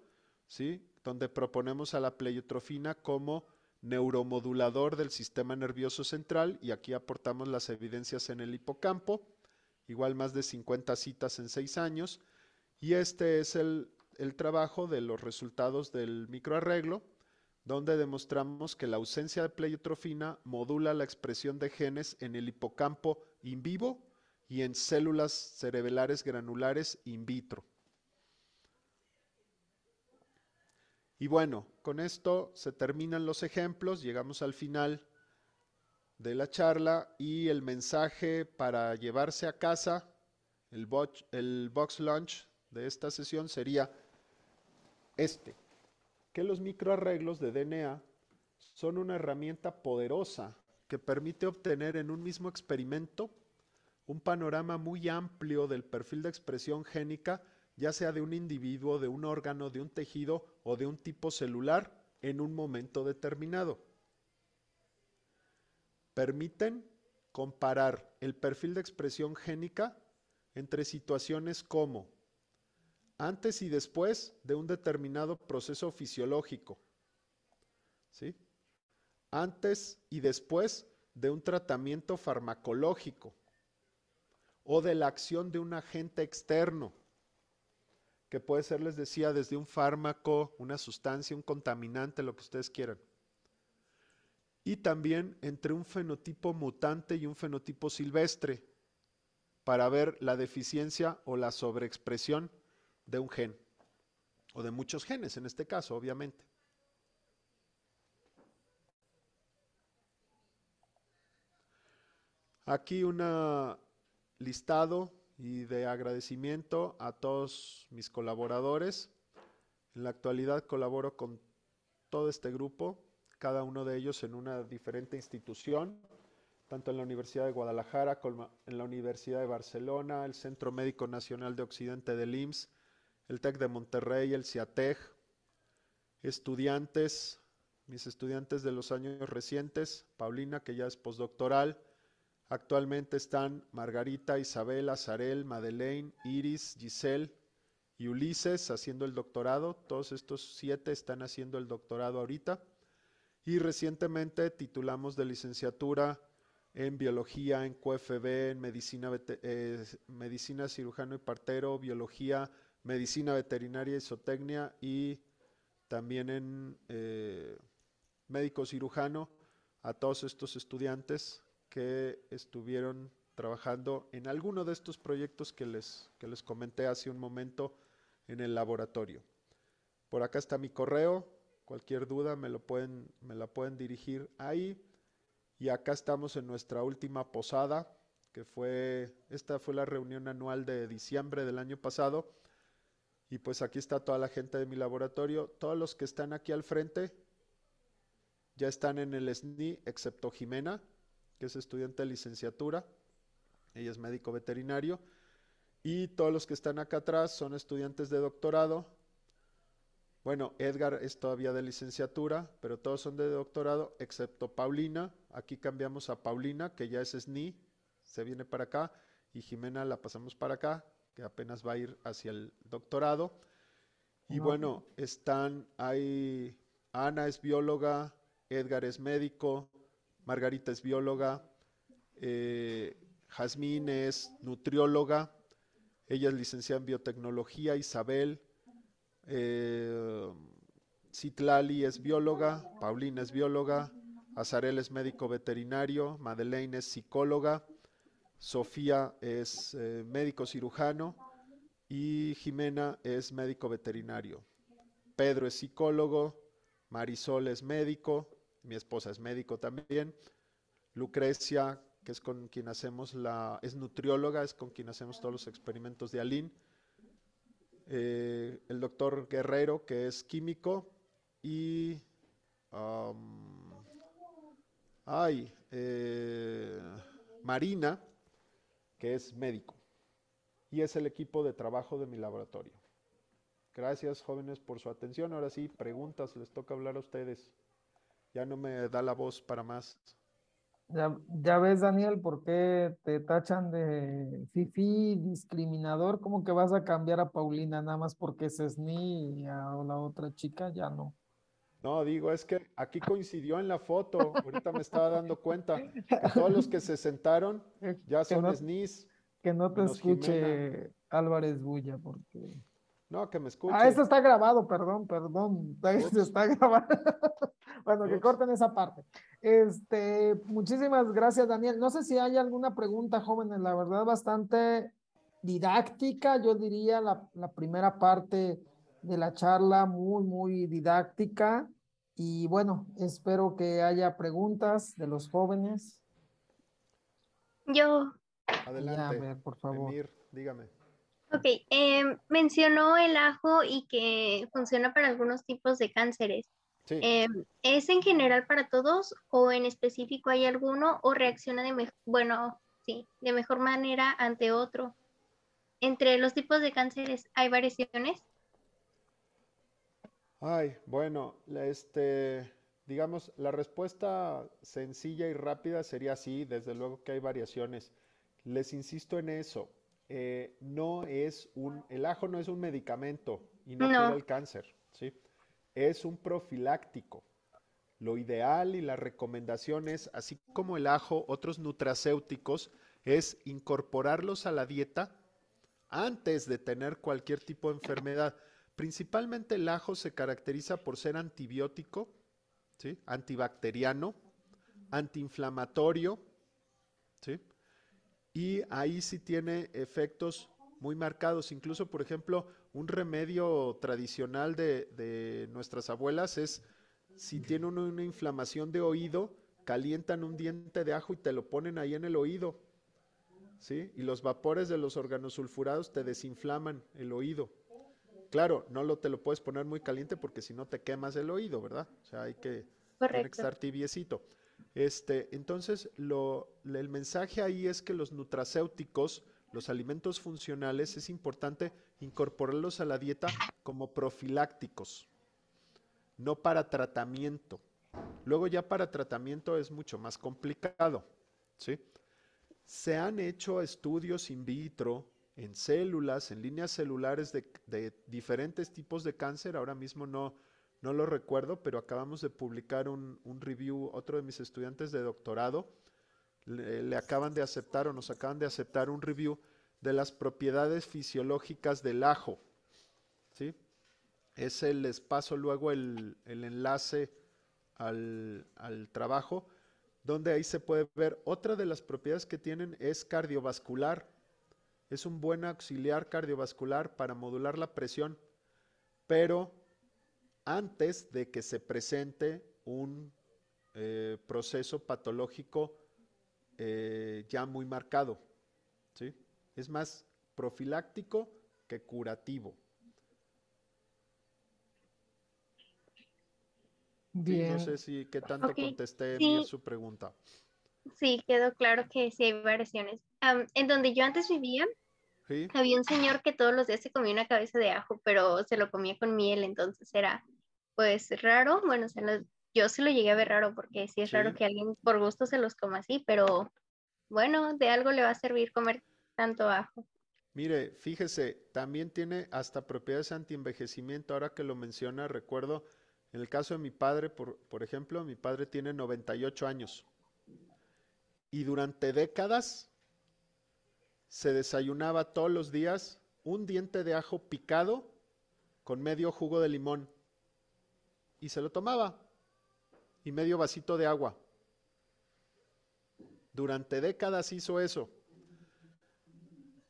¿sí? donde proponemos a la pleiotrofina como neuromodulador del sistema nervioso central y aquí aportamos las evidencias en el hipocampo igual más de 50 citas en 6 años, y este es el, el trabajo de los resultados del microarreglo, donde demostramos que la ausencia de pleiotrofina modula la expresión de genes en el hipocampo in vivo y en células cerebelares granulares in vitro. Y bueno, con esto se terminan los ejemplos, llegamos al final de la charla y el mensaje para llevarse a casa, el box, el lunch de esta sesión sería este, que los microarreglos de DNA son una herramienta poderosa que permite obtener en un mismo experimento un panorama muy amplio del perfil de expresión génica, ya sea de un individuo, de un órgano, de un tejido o de un tipo celular en un momento determinado permiten comparar el perfil de expresión génica entre situaciones como antes y después de un determinado proceso fisiológico, ¿sí? antes y después de un tratamiento farmacológico o de la acción de un agente externo, que puede ser, les decía, desde un fármaco, una sustancia, un contaminante, lo que ustedes quieran y también entre un fenotipo mutante y un fenotipo silvestre para ver la deficiencia o la sobreexpresión de un gen o de muchos genes en este caso, obviamente. Aquí un listado y de agradecimiento a todos mis colaboradores. En la actualidad colaboro con todo este grupo cada uno de ellos en una diferente institución, tanto en la Universidad de Guadalajara como en la Universidad de Barcelona, el Centro Médico Nacional de Occidente del IMSS, el TEC de Monterrey, el CIATEG, estudiantes, mis estudiantes de los años recientes, Paulina, que ya es postdoctoral, actualmente están Margarita, Isabel, Azarel, Madeleine, Iris, Giselle y Ulises haciendo el doctorado, todos estos siete están haciendo el doctorado ahorita y recientemente titulamos de licenciatura en biología, en QFB, en medicina, eh, medicina cirujano y partero, biología, medicina veterinaria y zootecnia y también en eh, médico cirujano a todos estos estudiantes que estuvieron trabajando en alguno de estos proyectos que que les comenté hace un momento en el laboratorio. Por acá está mi correo, Cualquier duda me, lo pueden, me la pueden dirigir ahí. Y acá estamos en nuestra última posada, que fue, esta fue la reunión anual de diciembre del año pasado. Y pues aquí está toda la gente de mi laboratorio. Todos los que están aquí al frente ya están en el SNI, excepto Jimena, que es estudiante de licenciatura. Ella es médico veterinario. Y todos los que están acá atrás son estudiantes de doctorado bueno, Edgar es todavía de licenciatura, pero todos son de doctorado, excepto Paulina. Aquí cambiamos a Paulina, que ya es SNI, se viene para acá, y Jimena la pasamos para acá, que apenas va a ir hacia el doctorado. Y bueno, están, ahí, Ana es bióloga, Edgar es médico, Margarita es bióloga, eh, Jazmín es nutrióloga, ella es licenciada en biotecnología, Isabel, eh, Citlali es bióloga, Paulina es bióloga, Azarel es médico veterinario, Madeleine es psicóloga, Sofía es eh, médico cirujano y Jimena es médico veterinario. Pedro es psicólogo, Marisol es médico, mi esposa es médico también, Lucrecia, que es con quien hacemos la, es nutrióloga, es con quien hacemos todos los experimentos de Aline eh, el doctor Guerrero, que es químico, y... ay, eh, Marina, que es médico. Y es el equipo de trabajo de mi laboratorio. Gracias jóvenes por su atención. Ahora sí, preguntas, les toca hablar a ustedes. Ya no me da la voz para más. Ya, ves, Daniel, por qué te tachan de fifi, discriminador, como que vas a cambiar a Paulina nada más porque es SNI y a la otra chica ya no. No, digo, es que aquí coincidió en la foto, ahorita me estaba dando cuenta que todos los que se sentaron eh, ya son Que no te escuche Álvarez Bulla, porque. No, que me escuchen. Ah, esto está grabado, perdón, perdón. Esto está grabado. bueno, que corten esa parte. Este, muchísimas gracias, Daniel. No sé si hay alguna pregunta, jóvenes, la verdad, bastante didáctica, yo diría, la, primera parte de la charla, muy, muy didáctica. Y bueno, espero que haya preguntas de los jóvenes. Yo. Adelante. por favor. dígame. Ok, em, mencionó el ajo y que funciona para algunos tipos de cánceres. Em, ¿Es en general para todos o en específico hay alguno o reacciona de, bueno, sí, de mejor manera ante otro? ¿Entre los tipos de cánceres hay variaciones? Ay, bueno, este, digamos, la respuesta sencilla y rápida sería sí, desde luego que hay variaciones. Les insisto en eso. Eh, no es un, el ajo no es un medicamento y no, cura el cáncer, ¿sí? Es un profiláctico. Lo ideal y las recomendaciones así como el ajo, otros nutracéuticos, es incorporarlos a la dieta antes de tener cualquier tipo de enfermedad. Principalmente el ajo se caracteriza por ser antibiótico, ¿sí? antibacteriano, antiinflamatorio, ¿sí? y ahí sí tiene efectos muy marcados. Incluso, por ejemplo, un remedio tradicional de, nuestras abuelas es si tiene una inflamación de oído, calientan un diente de ajo y te lo ponen ahí en el oído. ¿Sí? Y los vapores de los órganos sulfurados te desinflaman el oído. Claro, no lo te lo puedes poner muy caliente porque si no te quemas el oído, ¿verdad? O sea, hay que, que estar tibiecito. Este, entonces, el mensaje ahí es que los nutracéuticos, los alimentos funcionales, es importante incorporarlos a la dieta como profilácticos, no para tratamiento. Luego ya para tratamiento es mucho más complicado, ¿sí? Se han hecho estudios in vitro en células, en líneas celulares de diferentes tipos de cáncer. Ahora mismo no, no lo recuerdo, pero acabamos de publicar un, review, otro de mis estudiantes de doctorado, le, acaban de aceptar o nos acaban de aceptar un review de las propiedades fisiológicas del ajo. ¿sí? Ese les paso luego el, enlace al, al trabajo, donde ahí se puede ver otra de las propiedades que tienen es cardiovascular. Es un buen auxiliar cardiovascular para modular la presión, pero antes de que se presente un eh, proceso patológico eh, ya muy marcado. ¿sí? Es más profiláctico que curativo. Bien. No sé si qué tanto contesté su pregunta. Sí, quedó claro que sí hay variaciones. en donde yo antes vivía, había un señor que todos los días se comía una cabeza de ajo, pero se lo comía con miel, entonces era pues raro, bueno, yo se lo llegué a ver raro porque sí es raro que alguien por gusto se los coma así, pero bueno, de algo le va a servir comer tanto ajo. Mire, fíjese, también tiene hasta propiedades antienvejecimiento, ahora que lo menciona, recuerdo, en el caso de mi padre, por, por ejemplo, mi padre tiene 98 años y durante décadas se desayunaba todos los días un diente de ajo picado con medio jugo de limón y se lo tomaba y medio vasito de agua. Durante décadas hizo eso.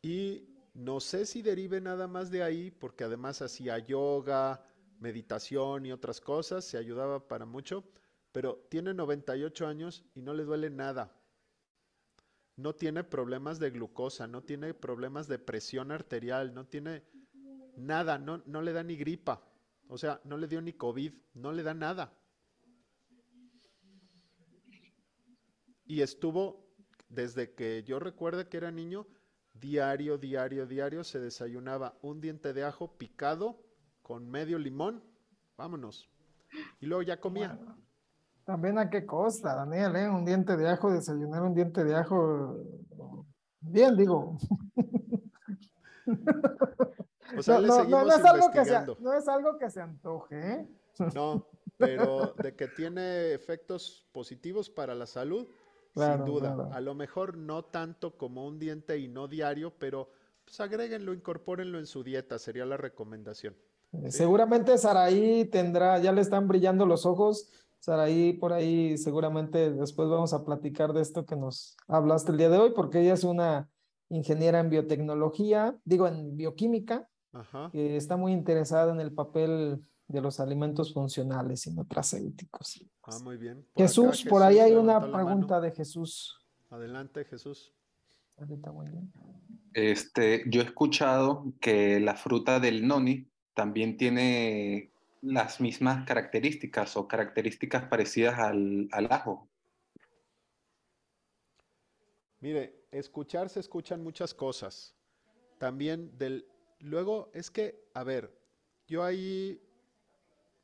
Y no sé si derive nada más de ahí, porque además hacía yoga, meditación y otras cosas, se ayudaba para mucho, pero tiene 98 años y no le duele nada. No tiene problemas de glucosa, no tiene problemas de presión arterial, no tiene nada, no, no le da ni gripa. O sea, no le dio ni COVID, no le da nada. Y estuvo, desde que yo recuerdo que era niño, diario, diario, diario, se desayunaba un diente de ajo picado con medio limón. Vámonos. Y luego ya comía. también a qué costa, Daniel, ¿eh? Un diente de ajo, desayunar un diente de ajo. Bien, digo. no, no, no, es algo que se, no es algo que se antoje. ¿eh? No, pero de que tiene efectos positivos para la salud, sin duda. A lo mejor no tanto como un diente y no diario, pero pues agréguenlo, incorpórenlo en su dieta, sería la recomendación. Eh, seguramente Saraí tendrá, ya le están brillando los ojos. Saraí, por ahí seguramente después vamos a platicar de esto que nos hablaste el día de hoy, porque ella es una ingeniera en biotecnología, digo en bioquímica, está muy interesada en el papel de los alimentos funcionales y no Ah, muy bien. Jesús, por ahí hay una pregunta de Jesús. Adelante, Jesús. Este, yo he escuchado que la fruta del noni también tiene las mismas características o características parecidas al, al ajo. Mire, escuchar se escuchan muchas cosas. También del Luego es que, a ver, yo ahí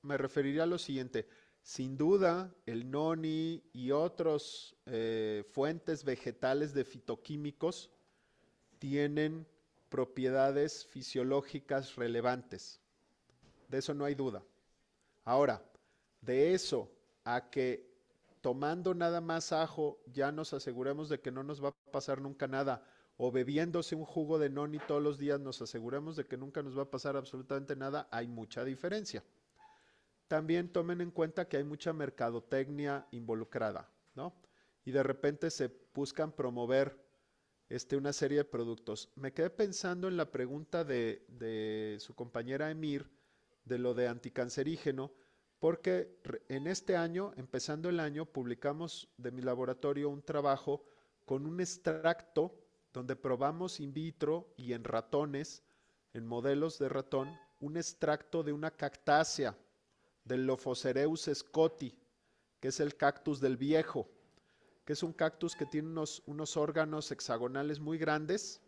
me referiría a lo siguiente. Sin duda, el noni y otras eh, fuentes vegetales de fitoquímicos tienen propiedades fisiológicas relevantes. De eso no hay duda. Ahora, de eso a que tomando nada más ajo ya nos aseguremos de que no nos va a pasar nunca nada, o bebiéndose un jugo de noni todos los días nos aseguramos de que nunca nos va a pasar absolutamente nada, hay mucha diferencia. También tomen en cuenta que hay mucha mercadotecnia involucrada, ¿no? Y de repente se buscan promover este, una serie de productos. Me quedé pensando en la pregunta de su compañera Emir de lo de anticancerígeno, porque en este año, empezando el año, publicamos de mi laboratorio un trabajo con un extracto donde probamos in vitro y en ratones, en modelos de ratón, un extracto de una cactácea, del Lophocereus scotti, que es el cactus del viejo, que es un cactus que tiene unos, órganos hexagonales muy grandes,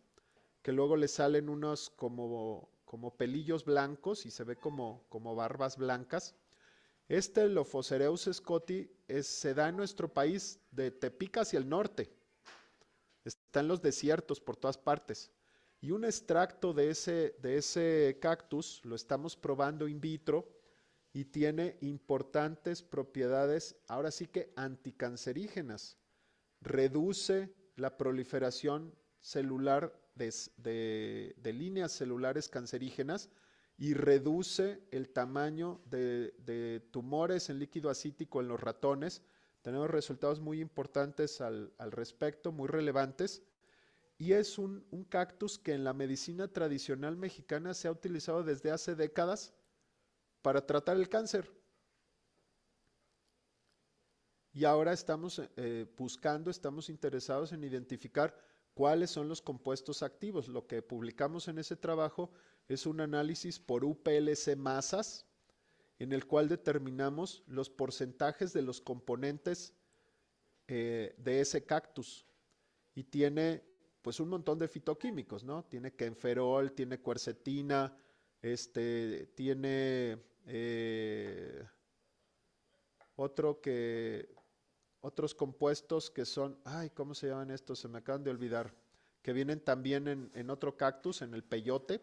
que luego le salen unos como, como pelillos blancos y se ve como, como barbas blancas. Este Lophocereus scotti es, se da en nuestro país de Tepic hacia el norte está los desiertos por todas partes. Y un extracto de ese, cactus lo estamos probando in vitro y tiene importantes propiedades, ahora sí que anticancerígenas. Reduce la proliferación celular de, líneas celulares cancerígenas y reduce el tamaño de, de tumores en líquido acítico en los ratones tenemos resultados muy importantes al, respecto, muy relevantes. Y es un, cactus que en la medicina tradicional mexicana se ha utilizado desde hace décadas para tratar el cáncer. Y ahora estamos eh, buscando, estamos interesados en identificar cuáles son los compuestos activos. Lo que publicamos en ese trabajo es un análisis por UPLC masas, en el cual determinamos los porcentajes de los componentes eh, de ese cactus. Y tiene pues un montón de fitoquímicos, ¿no? Tiene quenferol, tiene cuercetina, este, tiene eh, otro que, otros compuestos que son, ay, ¿cómo se llaman estos? Se me acaban de olvidar, que vienen también en, en otro cactus, en el peyote,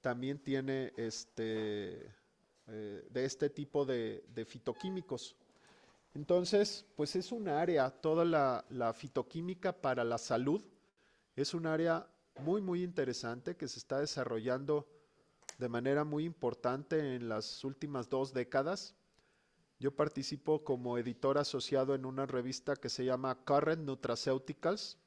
también tiene este eh, de este tipo de, fitoquímicos. Entonces, pues es un área, toda la, fitoquímica para la salud es un área muy, muy interesante que se está desarrollando de manera muy importante en las últimas dos décadas. Yo participo como editor asociado en una revista que se llama Current Nutraceuticals,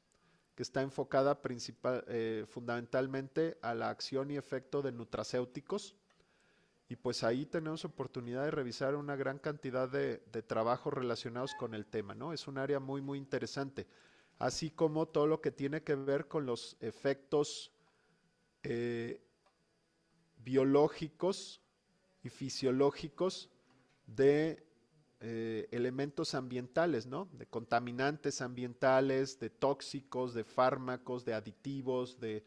que está enfocada principal, eh, fundamentalmente a la acción y efecto de nutracéuticos. Y pues ahí tenemos oportunidad de revisar una gran cantidad de, trabajos relacionados con el tema, ¿no? Es un área muy, muy interesante. Así como todo lo que tiene que ver con los efectos eh, biológicos y fisiológicos de eh, elementos ambientales, ¿no? De contaminantes ambientales, de tóxicos, de fármacos, de aditivos, de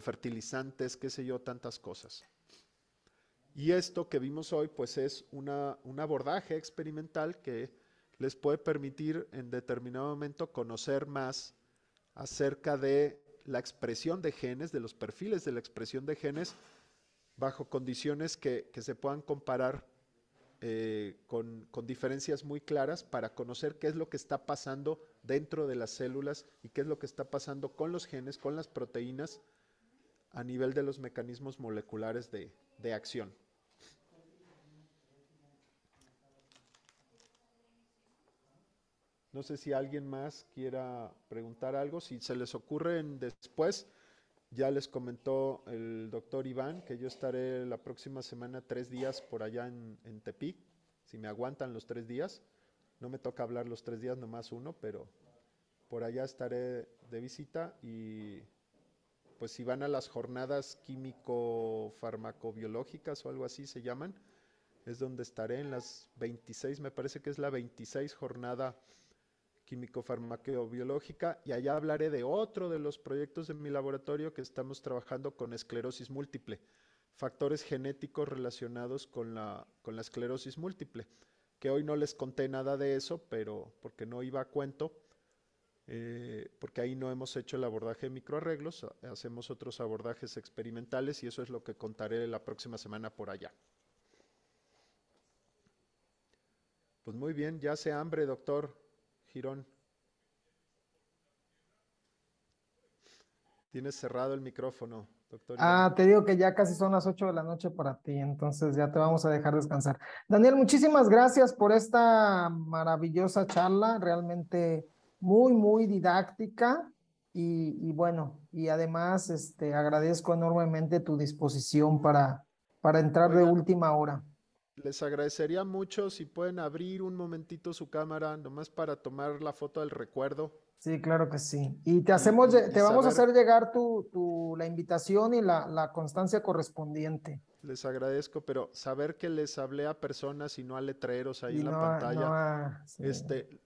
fertilizantes, qué sé yo, tantas cosas. Y esto que vimos hoy, pues es un abordaje experimental que les puede permitir en determinado momento conocer más acerca de la expresión de genes, de los perfiles de la expresión de genes, bajo condiciones que, se puedan comparar eh, con, con, diferencias muy claras para conocer qué es lo que está pasando dentro de las células y qué es lo que está pasando con los genes, con las proteínas, a nivel de los mecanismos moleculares de, acción. No sé si alguien más quiera preguntar algo, si se les ocurren después. Ya les comentó el doctor Iván que yo estaré la próxima semana tres días por allá en, en Tepic, si me aguantan los tres días. No me toca hablar los tres días, nomás uno, pero por allá estaré de visita y pues si van a las jornadas químico-farmacobiológicas o algo así se llaman, es donde estaré en las 26, me parece que es la 26 jornada químico-farmacobiológica, y allá hablaré de otro de los proyectos de mi laboratorio que estamos trabajando con esclerosis múltiple, factores genéticos relacionados con la, con la esclerosis múltiple, que hoy no les conté nada de eso, pero porque no iba a cuento, eh, porque ahí no hemos hecho el abordaje de microarreglos, hacemos otros abordajes experimentales y eso es lo que contaré la próxima semana por allá. Pues muy bien, ya se hambre, doctor Girón. Tienes cerrado el micrófono, doctor. Ah, te digo que ya casi son las 8 de la noche para ti, entonces ya te vamos a dejar descansar. Daniel, muchísimas gracias por esta maravillosa charla, realmente muy, muy didáctica y, bueno, y además este, agradezco enormemente tu disposición para, para entrar de última hora. Les agradecería mucho si pueden abrir un momentito su cámara, nomás para tomar la foto del recuerdo. Sí, claro que sí. Y te hacemos, te vamos a hacer llegar tu, tu, la invitación y la, la constancia correspondiente les agradezco, pero saber que les hablé a personas y no a letreros ahí en la pantalla. Este,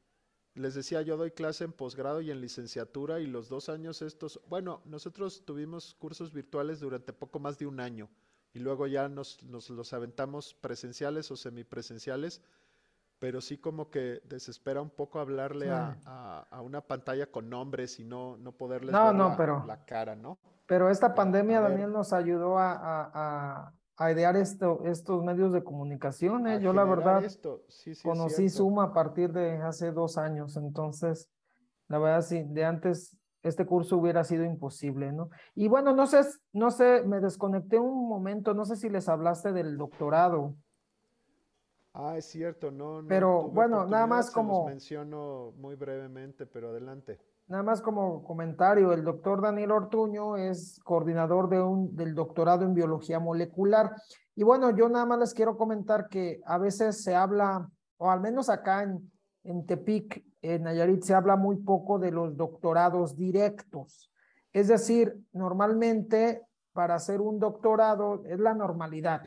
les decía, yo doy clase en posgrado y en licenciatura y los dos años estos, bueno, nosotros tuvimos cursos virtuales durante poco más de un año y luego ya nos, los aventamos presenciales o semipresenciales, pero sí como que desespera un poco hablarle a, una pantalla con nombres y no, no poderles ver la, cara, ¿no? Pero esta pandemia, Daniel, nos ayudó a, a idear esto, estos medios de comunicación. ¿eh? Yo la verdad conocí Suma a partir de hace dos años, entonces la verdad sí, de antes este curso hubiera sido imposible, ¿no? Y bueno, no sé, no sé, me desconecté un momento, no sé si les hablaste del doctorado. Ah, es cierto, no. no pero bueno, nada más como... menciono muy brevemente, pero adelante nada más como comentario, el doctor Daniel Ortuño es coordinador de un, del doctorado en biología molecular. Y bueno, yo nada más les quiero comentar que a veces se habla, o al menos acá en, en Tepic, en Nayarit, se habla muy poco de los doctorados directos. Es decir, normalmente para hacer un doctorado es la normalidad.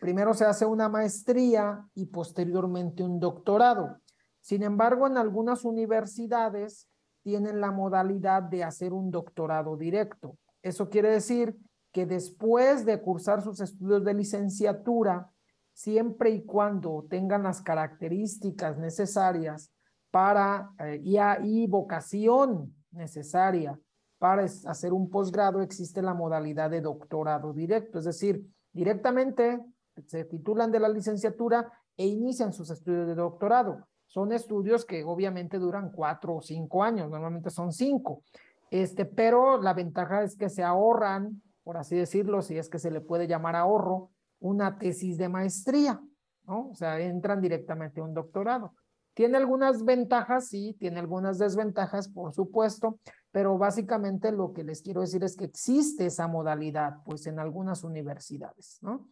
Primero se hace una maestría y posteriormente un doctorado. Sin embargo, en algunas universidades tienen la modalidad de hacer un doctorado directo. Eso quiere decir que después de cursar sus estudios de licenciatura, siempre y cuando tengan las características necesarias para eh, y, vocación necesaria para hacer un posgrado, existe la modalidad de doctorado directo, es decir, directamente se titulan de la licenciatura e inician sus estudios de doctorado. Son estudios que obviamente duran cuatro o cinco años, normalmente son cinco, este, pero la ventaja es que se ahorran, por así decirlo, si es que se le puede llamar ahorro, una tesis de maestría, ¿no? O sea, entran directamente a un doctorado. Tiene algunas ventajas, sí, tiene algunas desventajas, por supuesto, pero básicamente lo que les quiero decir es que existe esa modalidad, pues en algunas universidades, ¿no?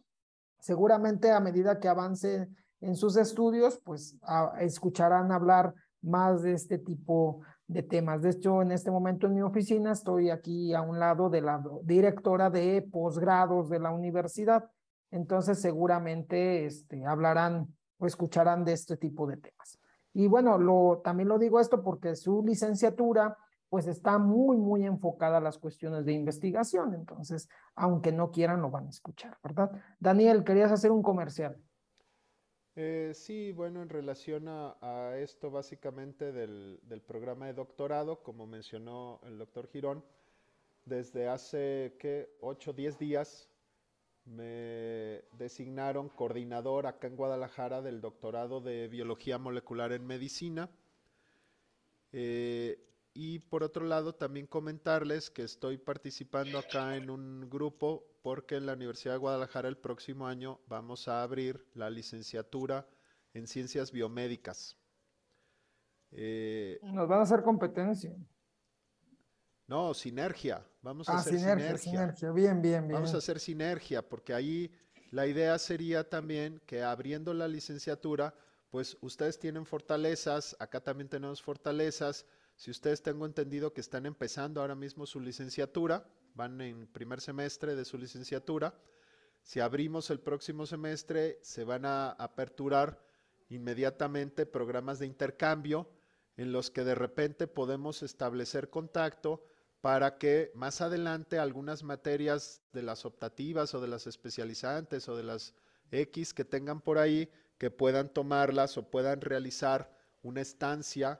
Seguramente a medida que avance en sus estudios, pues escucharán hablar más de este tipo de temas. De hecho, en este momento en mi oficina estoy aquí a un lado de la directora de posgrados de la universidad. Entonces, seguramente este, hablarán o escucharán de este tipo de temas. Y bueno, también lo digo esto porque su licenciatura pues está muy, muy enfocada a las cuestiones de investigación. Entonces, aunque no quieran, lo van a escuchar, ¿verdad? Daniel, querías hacer un comercial. Eh, sí, bueno, en relación a, esto básicamente del, programa de doctorado, como mencionó el doctor Girón, desde hace ¿qué?, 8 o 10 días me designaron coordinador acá en Guadalajara del doctorado de biología molecular en medicina. Eh, y por otro lado, también comentarles que estoy participando acá en un grupo porque en la Universidad de Guadalajara el próximo año vamos a abrir la licenciatura en ciencias biomédicas. Eh, Nos van a hacer competencia. No, sinergia. Vamos a ah, hacer sinergia. sinergia. Bien, bien, bien. Vamos a hacer sinergia porque ahí la idea sería también que abriendo la licenciatura, pues ustedes tienen fortalezas, acá también tenemos fortalezas si ustedes tengo entendido que están empezando ahora mismo su licenciatura, van en primer semestre de su licenciatura, si abrimos el próximo semestre, se van a aperturar inmediatamente programas de intercambio en los que de repente podemos establecer contacto para que más adelante algunas materias de las optativas o de las especializantes o de las X que tengan por ahí, que puedan tomarlas o puedan realizar una estancia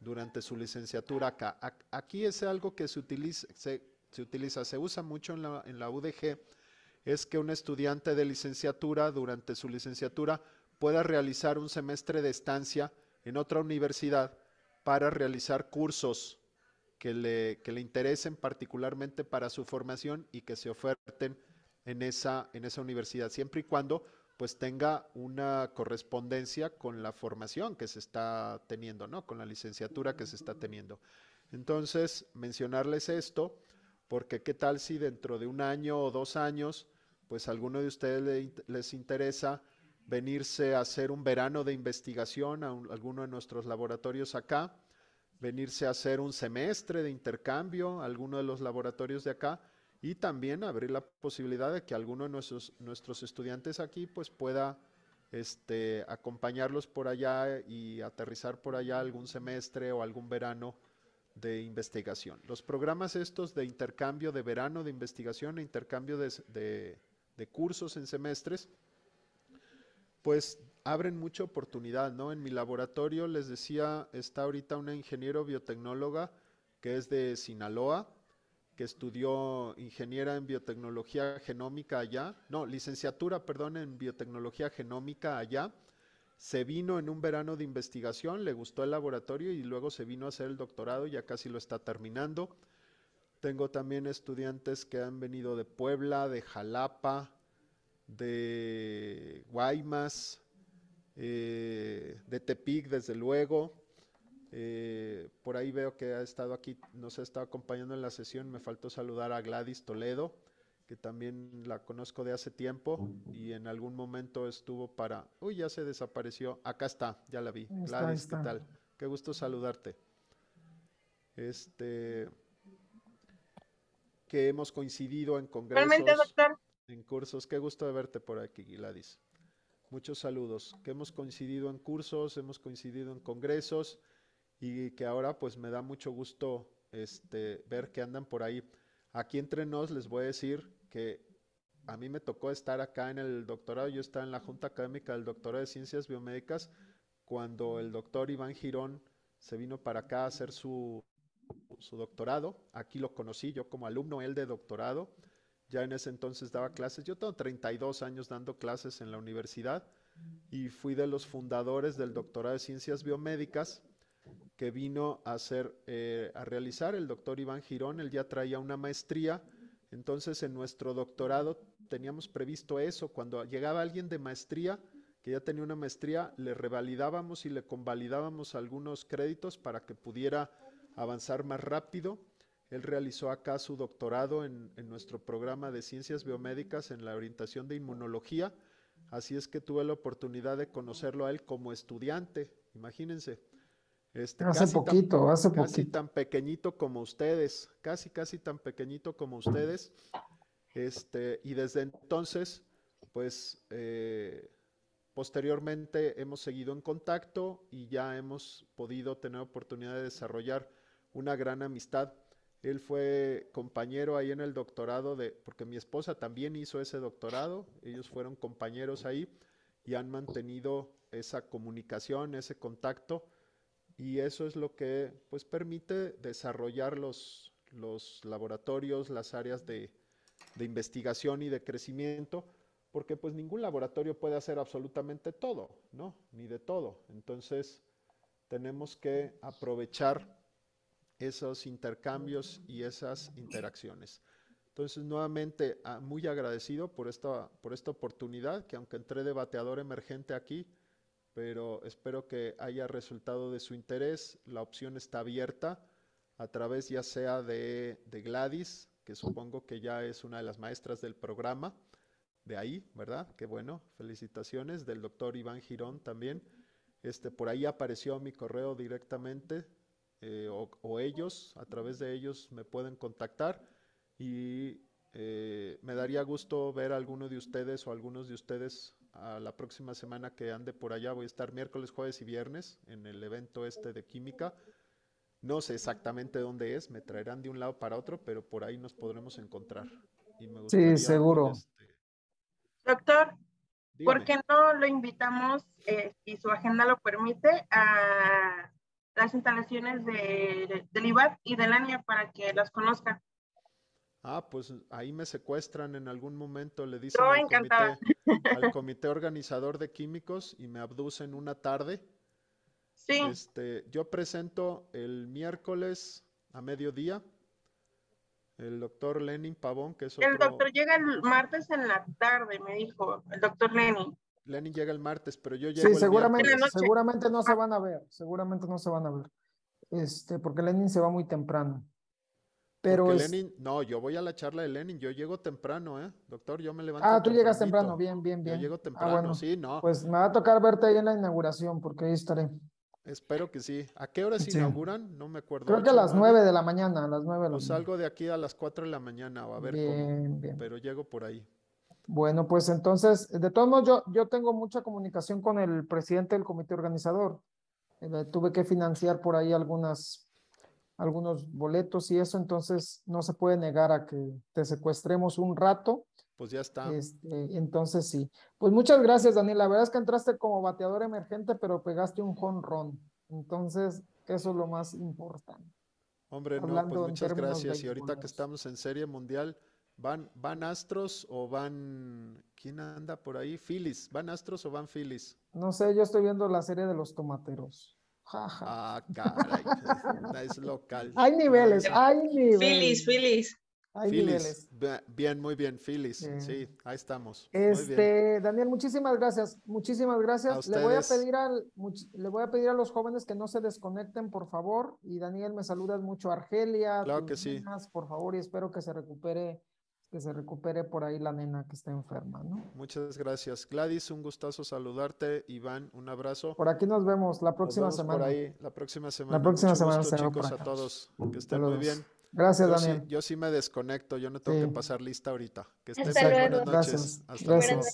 durante su licenciatura acá. Aquí es algo que se utiliza, se, usa mucho en la, UDG, es que un estudiante de licenciatura durante su licenciatura pueda realizar un semestre de estancia en otra universidad para realizar cursos que le, interesen particularmente para su formación y que se oferten en esa universidad, siempre y cuando pues tenga una correspondencia con la formación que se está teniendo, ¿no? Con la licenciatura que se está mm. teniendo. Entonces, mencionarles esto, porque qué tal si dentro de un año o dos años, pues alguno de ustedes les interesa venirse a hacer un verano de investigación a, a alguno de nuestros laboratorios acá, venirse a hacer un semestre de intercambio a alguno de los laboratorios de acá, y también abrir la posibilidad de que alguno de nuestros, nuestros estudiantes aquí pues pueda este, acompañarlos por allá y aterrizar por allá algún semestre o algún verano de investigación. Los programas estos de intercambio de verano de investigación e intercambio de, cursos en semestres, pues abren mucha oportunidad, ¿no? En mi laboratorio les decía, está ahorita una ingeniero biotecnóloga que es de Sinaloa, que estudió ingeniera en biotecnología genómica allá, no, licenciatura, perdón, en biotecnología genómica allá. Se vino en un verano de investigación, le gustó el laboratorio y luego se vino a hacer el doctorado, ya casi lo está terminando. Tengo también estudiantes que han venido de Puebla, de Jalapa, de Guaymas, eh, de Tepic, desde luego, eh, por ahí veo que ha estado aquí, nos ha estado acompañando en la sesión. Me faltó saludar a Gladys Toledo, que también la conozco de hace tiempo y en algún momento estuvo para. Uy, ya se desapareció. Acá está, ya la vi. Gladys, ¿qué tal? Qué gusto saludarte. Este. Que hemos coincidido en congresos. En cursos. Qué gusto de verte por aquí, Gladys. Muchos saludos. Que hemos coincidido en cursos, hemos coincidido en congresos y que ahora pues me da mucho gusto este, ver que andan por ahí. Aquí entre nos les voy a decir que a mí me tocó estar acá en el doctorado, yo estaba en la Junta Académica del Doctorado de Ciencias Biomédicas cuando el doctor Iván Girón se vino para acá a hacer su, su doctorado. Aquí lo conocí yo como alumno, él de doctorado. Ya en ese entonces daba clases. Yo tengo 32 años dando clases en la universidad y fui de los fundadores del doctorado de ciencias biomédicas que vino a, hacer, eh, a realizar el doctor Iván Girón. Él ya traía una maestría, entonces en nuestro doctorado teníamos previsto eso. Cuando llegaba alguien de maestría, que ya tenía una maestría, le revalidábamos y le convalidábamos algunos créditos para que pudiera avanzar más rápido. Él realizó acá su doctorado en, nuestro programa de ciencias biomédicas en la orientación de inmunología, así es que tuve la oportunidad de conocerlo a él como estudiante, imagínense. Este, hace casi poquito, casi tan pequeñito como ustedes, casi, casi tan pequeñito como ustedes. Este, y desde entonces, pues eh, posteriormente hemos seguido en contacto y ya hemos podido tener oportunidad de desarrollar una gran amistad. Él fue compañero ahí en el doctorado de, porque mi esposa también hizo ese doctorado, ellos fueron compañeros ahí y han mantenido esa comunicación, ese contacto y eso es lo que pues, permite desarrollar los, laboratorios, las áreas de, de, investigación y de crecimiento, porque pues ningún laboratorio puede hacer absolutamente todo, ¿no? Ni de todo. Entonces tenemos que aprovechar esos intercambios y esas interacciones. Entonces, nuevamente, ah, muy agradecido por esta, por esta oportunidad, que aunque entré de bateador emergente aquí, pero espero que haya resultado de su interés. La opción está abierta a través ya sea de, Gladys, que supongo que ya es una de las maestras del programa, de ahí, ¿verdad? Qué bueno, felicitaciones, del doctor Iván Girón también. Este, por ahí apareció mi correo directamente, eh, o, ellos, a través de ellos me pueden contactar y eh, me daría gusto ver a alguno de ustedes o algunos de ustedes la próxima semana que ande por allá. Voy a estar miércoles, jueves y viernes en el evento este de química. No sé exactamente dónde es, me traerán de un lado para otro, pero por ahí nos podremos encontrar. sí, seguro. Este, Doctor, porque ¿por qué no lo invitamos, eh, si su agenda lo permite, a las instalaciones de, del IBAT y del ANIA para que las conozcan? Ah, pues ahí me secuestran en algún momento, le dicen al, comité, organizador de químicos y me abducen una tarde. Sí. Este, yo presento el miércoles a mediodía. El doctor Lenin Pavón, que es El doctor llega el martes en la tarde, me dijo, el doctor Lenin. Lenin llega el martes, pero yo llego Sí, seguramente, seguramente no se ah. van a ver, seguramente no se van a ver. Este, porque Lenin se va muy temprano. Pero Lenin, no, yo voy a la charla de Lenin, yo llego temprano, ¿eh? Doctor, yo me levanto. Ah, tú llegas temprano, bien, bien, bien. Yo llego ah, temprano, ah, bueno. sí, ¿no? Pues me va a tocar verte ahí en la inauguración, porque ahí estaré. Espero que sí. ¿A qué hora se inauguran? No me acuerdo. Creo que a las nueve de la mañana, a las nueve de la salgo pues de aquí a las 4 de la mañana, Va a ver bien, cómo, bien. pero llego por ahí. Bueno, pues entonces, de todos modos, yo, yo tengo mucha comunicación con el presidente del comité organizador. Eh, tuve que financiar por ahí algunas algunos boletos y eso, entonces no se puede negar a que te secuestremos un rato. Pues ya está. Este, entonces sí. Pues muchas gracias, Daniel. La verdad es que entraste como bateador emergente, pero pegaste un jonrón. Entonces, eso es lo más importante. Hombre, no, pues muchas gracias. Y ahorita que estamos en Serie Mundial, ¿van, ¿van Astros o van. ¿Quién anda por ahí? Phillies. ¿Van Astros o van Phillies? No sé, yo estoy viendo la serie de los tomateros. Ah, caray. es local. Hay niveles, hay niveles. Phyllis, Phyllis. Bien, muy bien, Phyllis, Sí, ahí estamos. Este, Daniel, muchísimas gracias. Muchísimas gracias. Le voy a pedir al le voy a pedir a los jóvenes que no se desconecten, por favor. Y Daniel, me saludas mucho Argelia. Claro que sí. por favor, y espero que se recupere que se recupere por ahí la nena que está enferma, ¿no? Muchas gracias. Gladys, un gustazo saludarte. Iván, un abrazo. Por aquí nos vemos la próxima semana. Por ahí, la próxima semana. La próxima semana, chicos, a todos. Que estén muy bien. Gracias, Daniel. yo sí me desconecto, yo no tengo que pasar lista ahorita. Que estén bien. Buenas Gracias. Hasta luego.